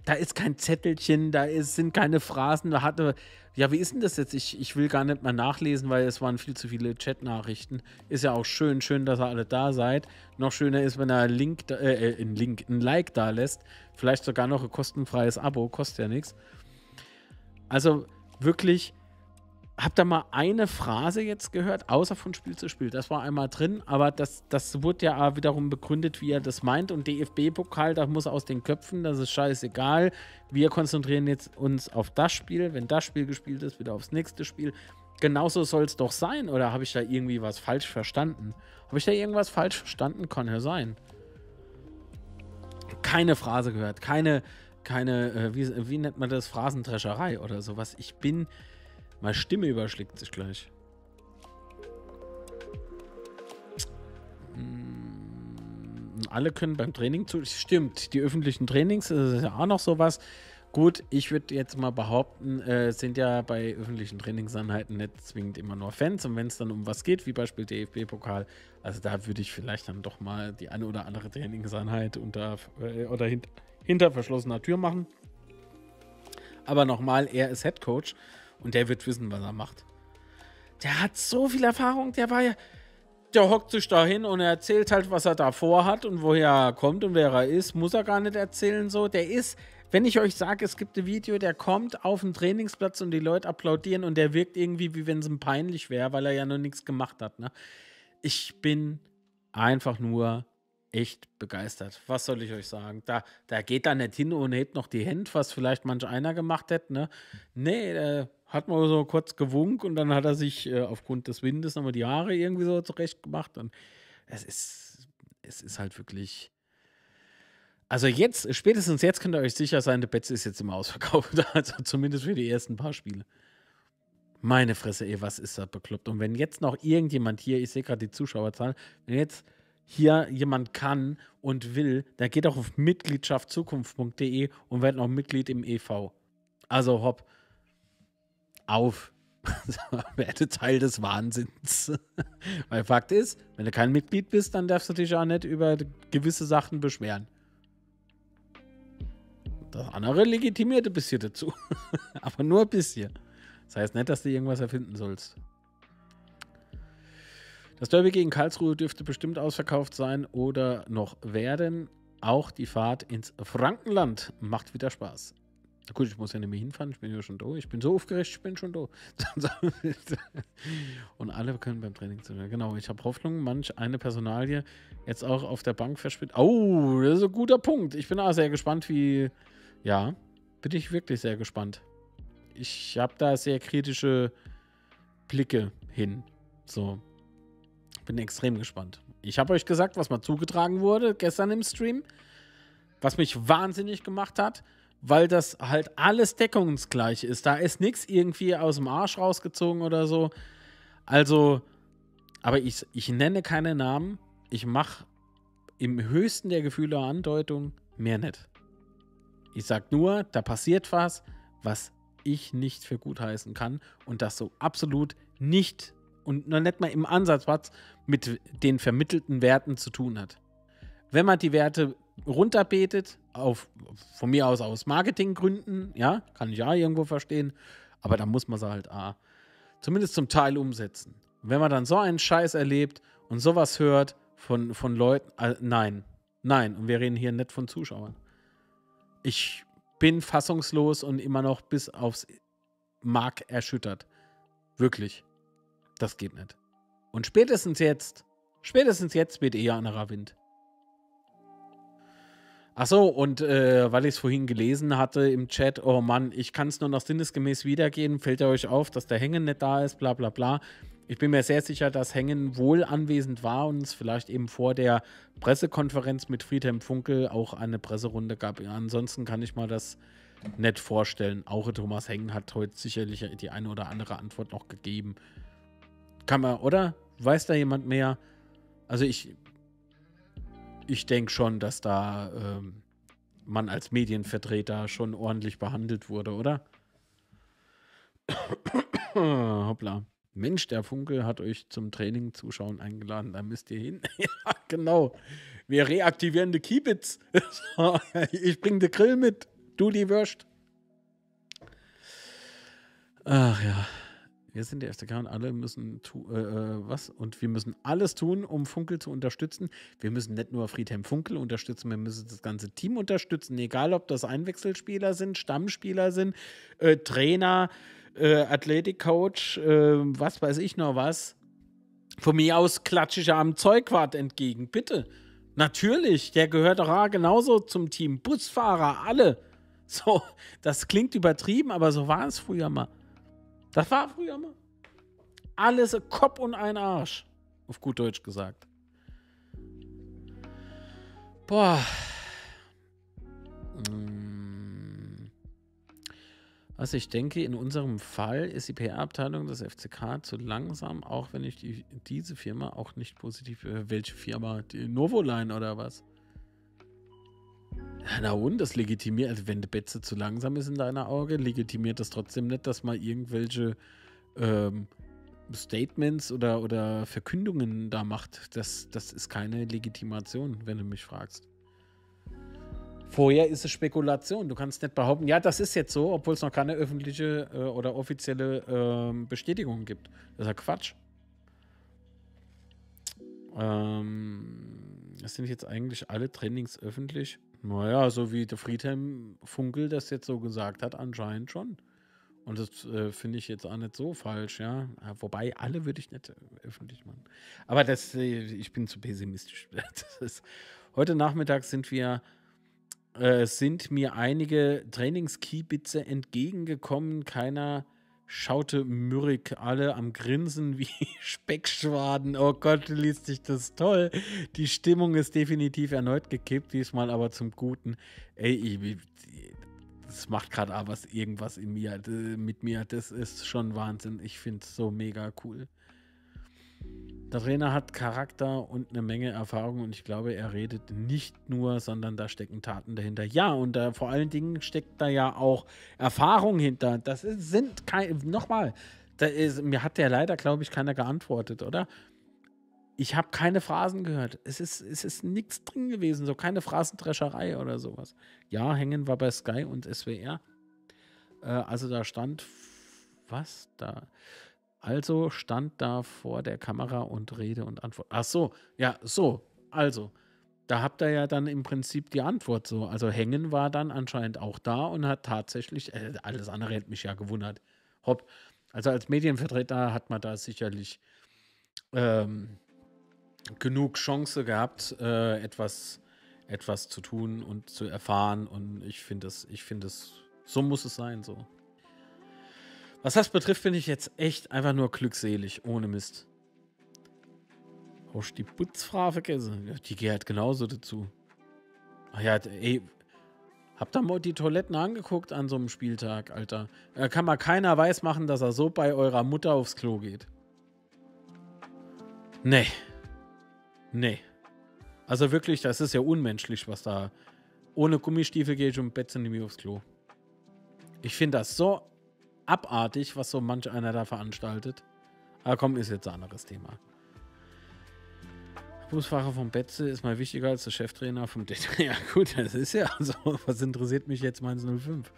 Da ist kein Zettelchen, da ist, sind keine Phrasen, da hatte. Ja, wie ist denn das jetzt? Ich, ich will gar nicht mal nachlesen, weil es waren viel zu viele Chat-Nachrichten. Ist ja auch schön, schön, dass ihr alle da seid. Noch schöner ist, wenn er einen Link, äh, äh, einen Link, ein Like da lässt. Vielleicht sogar noch ein kostenfreies Abo, kostet ja nichts. Also wirklich, habe da mal eine Phrase jetzt gehört, außer von Spiel zu Spiel. Das war einmal drin, aber das, das wurde ja wiederum begründet, wie er das meint. Und DFB-Pokal, das muss aus den Köpfen, das ist scheißegal. Wir konzentrieren jetzt uns auf das Spiel. Wenn das Spiel gespielt ist, wieder aufs nächste Spiel. Genauso soll es doch sein. Oder habe ich da irgendwie was falsch verstanden? Habe ich da irgendwas falsch verstanden? Kann ja sein. Keine Phrase gehört, keine, keine, äh, wie, wie nennt man das, Phrasendrescherei oder sowas. Ich bin meine Stimme überschlägt sich gleich. Hm, alle können beim Training zu. Stimmt, die öffentlichen Trainings das ist ja auch noch sowas. Gut, ich würde jetzt mal behaupten, äh, sind ja bei öffentlichen Trainingsanheiten nicht zwingend immer nur Fans. Und wenn es dann um was geht, wie Beispiel DFB-Pokal, also da würde ich vielleicht dann doch mal die eine oder andere Trainingsanheit unter äh, oder hint hinter verschlossener Tür machen. Aber nochmal, er ist Head Coach. Und der wird wissen, was er macht. Der hat so viel Erfahrung, der war ja. Der hockt sich da hin und er erzählt halt, was er da vorhat und woher er kommt und wer er ist. Muss er gar nicht erzählen so. Der ist, wenn ich euch sage, es gibt ein Video, der kommt auf den Trainingsplatz und die Leute applaudieren und der wirkt irgendwie, wie wenn es ihm peinlich wäre, weil er ja noch nichts gemacht hat. Ne? Ich bin einfach nur echt begeistert. Was soll ich euch sagen? Da, da geht er nicht hin und hebt noch die Hände, was vielleicht manch einer gemacht hätte. Ne? Nee, äh, hat mal so kurz gewunken und dann hat er sich äh, aufgrund des Windes nochmal die Haare irgendwie so zurecht gemacht. Und es ist, es ist halt wirklich. Also jetzt, spätestens jetzt könnt ihr euch sicher sein, der Betze ist jetzt immer ausverkauft. Also zumindest für die ersten paar Spiele. Meine Fresse, ey, was ist da bekloppt? Und wenn jetzt noch irgendjemand hier, ich sehe gerade die Zuschauerzahl, wenn jetzt hier jemand kann und will, dann geht auch auf mitgliedschaftzukunft.de und werdet noch Mitglied im EV. Also hopp auf. Werde Teil des Wahnsinns. Weil Fakt ist, wenn du kein Mitglied bist, dann darfst du dich auch nicht über gewisse Sachen beschweren. Das andere legitimiert ein bisschen dazu. Aber nur ein bisschen. Das heißt nicht, dass du irgendwas erfinden sollst. Das Derby gegen Karlsruhe dürfte bestimmt ausverkauft sein oder noch werden. Auch die Fahrt ins Frankenland macht wieder Spaß. Na gut, ich muss ja nicht mehr hinfahren, ich bin ja schon da. Ich bin so aufgeregt, ich bin schon da. Und alle können beim Training zuhören. Genau, ich habe Hoffnung, manch eine Personalie jetzt auch auf der Bank verspielt. Oh, das ist ein guter Punkt. Ich bin auch sehr gespannt, wie. Ja, bin ich wirklich sehr gespannt. Ich habe da sehr kritische Blicke hin. So. Bin extrem gespannt. Ich habe euch gesagt, was mal zugetragen wurde gestern im Stream, was mich wahnsinnig gemacht hat weil das halt alles deckungsgleich ist. Da ist nichts irgendwie aus dem Arsch rausgezogen oder so. Also, aber ich, ich nenne keine Namen. Ich mache im höchsten der Gefühle Andeutung mehr nicht. Ich sag nur, da passiert was, was ich nicht für gut heißen kann und das so absolut nicht und noch nicht mal im Ansatz was mit den vermittelten Werten zu tun hat. Wenn man die Werte runterbetet, auf, von mir aus aus Marketinggründen, ja, kann ich ja irgendwo verstehen, aber da muss man es halt ah, zumindest zum Teil umsetzen. Und wenn man dann so einen Scheiß erlebt und sowas hört von, von Leuten, ah, nein, nein, und wir reden hier nicht von Zuschauern. Ich bin fassungslos und immer noch bis aufs Mark erschüttert. Wirklich. Das geht nicht. Und spätestens jetzt, spätestens jetzt weht eher anderer Wind. Achso, und äh, weil ich es vorhin gelesen hatte im Chat, oh Mann, ich kann es nur noch sinnesgemäß wiedergeben, fällt ihr euch auf, dass der Hängen nicht da ist, bla bla bla. Ich bin mir sehr sicher, dass Hängen wohl anwesend war und es vielleicht eben vor der Pressekonferenz mit Friedhelm Funkel auch eine Presserunde gab. Ansonsten kann ich mal das nett vorstellen. Auch Thomas Hängen hat heute sicherlich die eine oder andere Antwort noch gegeben. Kann man, oder? Weiß da jemand mehr? Also ich ich denke schon, dass da ähm, man als Medienvertreter schon ordentlich behandelt wurde, oder? Hoppla. Mensch, der Funke hat euch zum Training zuschauen eingeladen, da müsst ihr hin. ja, genau. Wir reaktivieren die Kiebitz. ich bringe den Grill mit. Du die Würst. Ach ja. Wir sind der FCK und alle müssen tu, äh, äh, was? Und wir müssen alles tun, um Funkel zu unterstützen. Wir müssen nicht nur Friedhelm Funkel unterstützen, wir müssen das ganze Team unterstützen, egal ob das Einwechselspieler sind, Stammspieler sind, äh, Trainer, äh, Athletikcoach, äh, was weiß ich noch was. Von mir aus klatsche ich ja am Zeugwart entgegen, bitte. Natürlich, der gehört auch genauso zum Team. Busfahrer, alle. So, das klingt übertrieben, aber so war es früher mal. Das war früher mal. Alles Kopf und ein Arsch. Auf gut Deutsch gesagt. Boah. Mm. Also ich denke, in unserem Fall ist die PR-Abteilung des FCK zu langsam, auch wenn ich die, diese Firma auch nicht positiv, äh, welche Firma? Die Novoline oder was? Na und, das legitimiert, also wenn die Betze zu langsam ist in deiner Auge, legitimiert das trotzdem nicht, dass man irgendwelche ähm, Statements oder, oder Verkündungen da macht. Das, das ist keine Legitimation, wenn du mich fragst. Vorher ist es Spekulation. Du kannst nicht behaupten, ja, das ist jetzt so, obwohl es noch keine öffentliche äh, oder offizielle äh, Bestätigung gibt. Das ist ja Quatsch. Ähm, das sind jetzt eigentlich alle Trainings öffentlich. Naja, so wie der Friedhelm Funkel das jetzt so gesagt hat, anscheinend schon. Und das äh, finde ich jetzt auch nicht so falsch, ja. wobei, alle würde ich nicht äh, öffentlich machen. Aber das, äh, ich bin zu pessimistisch. Ist, heute Nachmittag sind wir, äh, sind mir einige Trainingskiebitze entgegengekommen. Keiner schaute Myrik alle am Grinsen wie Speckschwaden. Oh Gott, liest sich das toll. Die Stimmung ist definitiv erneut gekippt, diesmal aber zum Guten. Ey, ich, das macht gerade aber irgendwas in mir, äh, mit mir. Das ist schon Wahnsinn. Ich finde es so mega cool. Der Trainer hat Charakter und eine Menge Erfahrung und ich glaube, er redet nicht nur, sondern da stecken Taten dahinter. Ja, und da, äh, vor allen Dingen steckt da ja auch Erfahrung hinter. Das ist, sind keine. nochmal, ist, mir hat der leider, glaube ich, keiner geantwortet, oder? Ich habe keine Phrasen gehört. Es ist, es ist nichts drin gewesen, so keine Phrasendrescherei oder sowas. Ja, Hängen war bei Sky und SWR. Äh, also da stand, was da? Also stand da vor der Kamera und Rede und Antwort. Ach so, ja, so. Also, da habt ihr ja dann im Prinzip die Antwort so. Also Hängen war dann anscheinend auch da und hat tatsächlich, äh, alles andere hätte mich ja gewundert. Hopp. Also als Medienvertreter hat man da sicherlich ähm, genug Chance gehabt, äh, etwas, etwas zu tun und zu erfahren. Und ich finde es, ich finde es, so muss es sein, so. Was das betrifft, bin ich jetzt echt einfach nur glückselig, ohne Mist. Hast die Putzfrau vergessen? Also, die gehört genauso dazu. Ach ja, ey. Habt ihr mal die Toiletten angeguckt an so einem Spieltag, Alter. Da kann mal keiner weiß machen, dass er so bei eurer Mutter aufs Klo geht. Nee. Nee. Also wirklich, das ist ja unmenschlich, was da. Ohne Gummistiefel gehe ich um Bett aufs Klo. Ich finde das so abartig, was so manch einer da veranstaltet. Aber ah, komm, ist jetzt ein anderes Thema. Busfahrer vom Betze ist mal wichtiger als der Cheftrainer vom Detail. Ja, gut, das ist ja so. Was interessiert mich jetzt meins 05?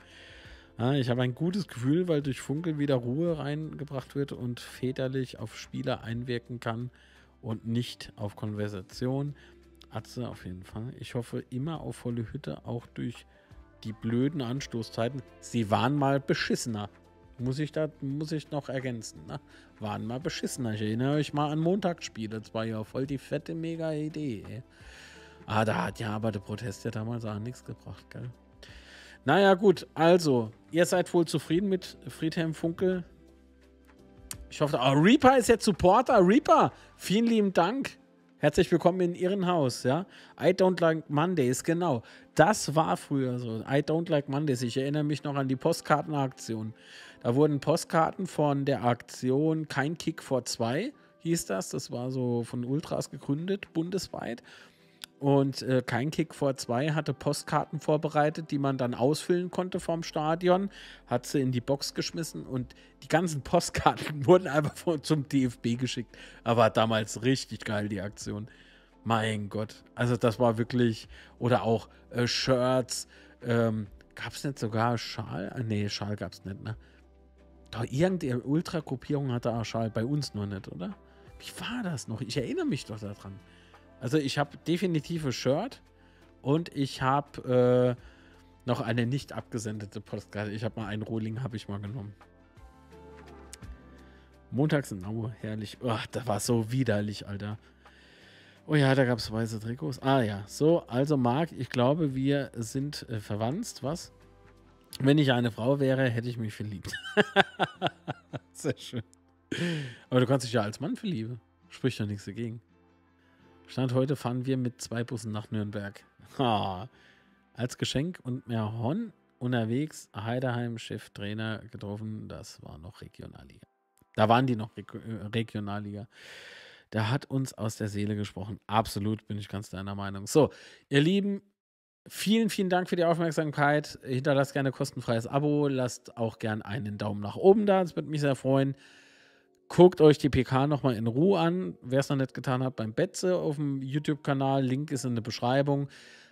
Ah, ich habe ein gutes Gefühl, weil durch Funkel wieder Ruhe reingebracht wird und väterlich auf Spieler einwirken kann und nicht auf Konversation. Atze auf jeden Fall. Ich hoffe immer auf volle Hütte, auch durch die blöden Anstoßzeiten. Sie waren mal beschissener. Muss ich das, muss ich noch ergänzen. Ne? Waren mal beschissen. Ich erinnere euch mal an Montagsspiele. Das war ja voll die fette Mega-Idee. Ah, da hat ja aber der Protest ja damals auch nichts gebracht, gell? Naja, gut, also, ihr seid wohl zufrieden mit Friedhelm Funkel. Ich hoffe, oh, Reaper ist jetzt Supporter. Reaper, vielen lieben Dank. Herzlich willkommen in Ihrem Haus, ja. I don't like Mondays, genau. Das war früher so. I don't like Mondays. Ich erinnere mich noch an die Postkartenaktion. Da wurden Postkarten von der Aktion Kein Kick vor zwei, hieß das. Das war so von Ultras gegründet, bundesweit. Und äh, kein Kick vor zwei hatte Postkarten vorbereitet, die man dann ausfüllen konnte vom Stadion, hat sie in die Box geschmissen und die ganzen Postkarten wurden einfach von, zum DFB geschickt. Aber damals richtig geil die Aktion. Mein Gott, also das war wirklich, oder auch äh, Shirts, ähm, gab es nicht sogar Schal? Äh, nee, Schal gab es nicht, ne? Doch irgendeine Ultra-Gruppierung hatte Arschal bei uns noch nicht, oder? Wie war das noch? Ich erinnere mich doch daran. Also ich habe definitiv ein Shirt und ich habe äh, noch eine nicht abgesendete Postkarte. Ich habe mal einen Rohling, habe ich mal genommen. Montags in Aue, herrlich. Oh, das war so widerlich, Alter. Oh ja, da gab es weiße Trikots. Ah ja, so, also Marc, ich glaube, wir sind äh, verwandt. Was? Wenn ich eine Frau wäre, hätte ich mich verliebt. Sehr schön. Aber du kannst dich ja als Mann verlieben. Spricht doch nichts dagegen. Stand heute fahren wir mit zwei Bussen nach Nürnberg. Ha. Als Geschenk und mehr Horn unterwegs. Heideheim, Chef, Trainer getroffen. Das war noch Regionalliga. Da waren die noch Re äh, Regionalliga. Der hat uns aus der Seele gesprochen. Absolut bin ich ganz deiner Meinung. So, ihr Lieben, Vielen, vielen Dank für die Aufmerksamkeit. Hinterlasst gerne kostenfreies Abo. Lasst auch gerne einen Daumen nach oben da. Das würde mich sehr freuen. Guckt euch die PK nochmal in Ruhe an. Wer es noch nicht getan hat, beim Betze auf dem YouTube-Kanal. Link ist in der Beschreibung.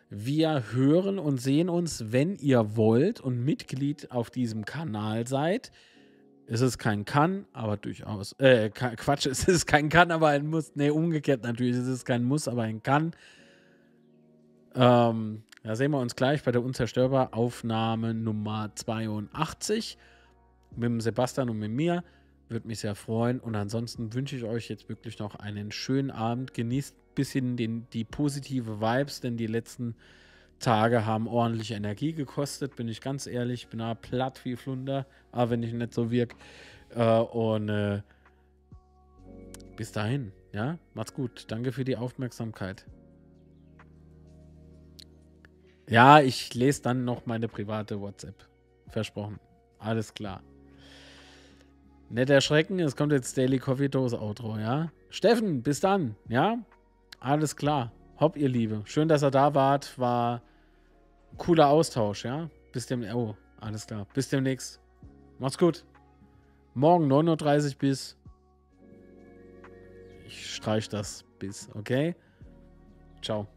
Wir hören und sehen uns, wenn ihr wollt und Mitglied auf diesem Kanal seid. Es ist kein Kann, aber durchaus. Äh, Quatsch, es ist kein Kann, aber ein Muss. Nee, umgekehrt natürlich. Es ist kein Muss, aber ein Kann. Ähm, da sehen wir uns gleich bei der Unzerstörbar-Aufnahme Nummer 82 mit dem Sebastian und mit mir. Würde mich sehr freuen. Und ansonsten wünsche ich euch jetzt wirklich noch einen schönen Abend. Genießt ein bisschen den, die positive Vibes, denn die letzten Tage haben ordentlich Energie gekostet, bin ich ganz ehrlich. Bin da platt wie Flunder, aber wenn ich nicht so wirke. Äh, und äh, bis dahin, ja, macht's gut. Danke für die Aufmerksamkeit. Ja, ich lese dann noch meine private WhatsApp. Versprochen. Alles klar. Nett erschrecken, es kommt jetzt Daily Coffee Dose Outro, ja? Steffen, bis dann, ja? Alles klar. Hopp, ihr Liebe. Schön, dass ihr da wart. War cooler Austausch, ja? Bis demnächst. Oh, alles klar. Bis demnächst. Macht's gut. Morgen 9.30 Uhr bis. Ich streich das bis, okay? Ciao.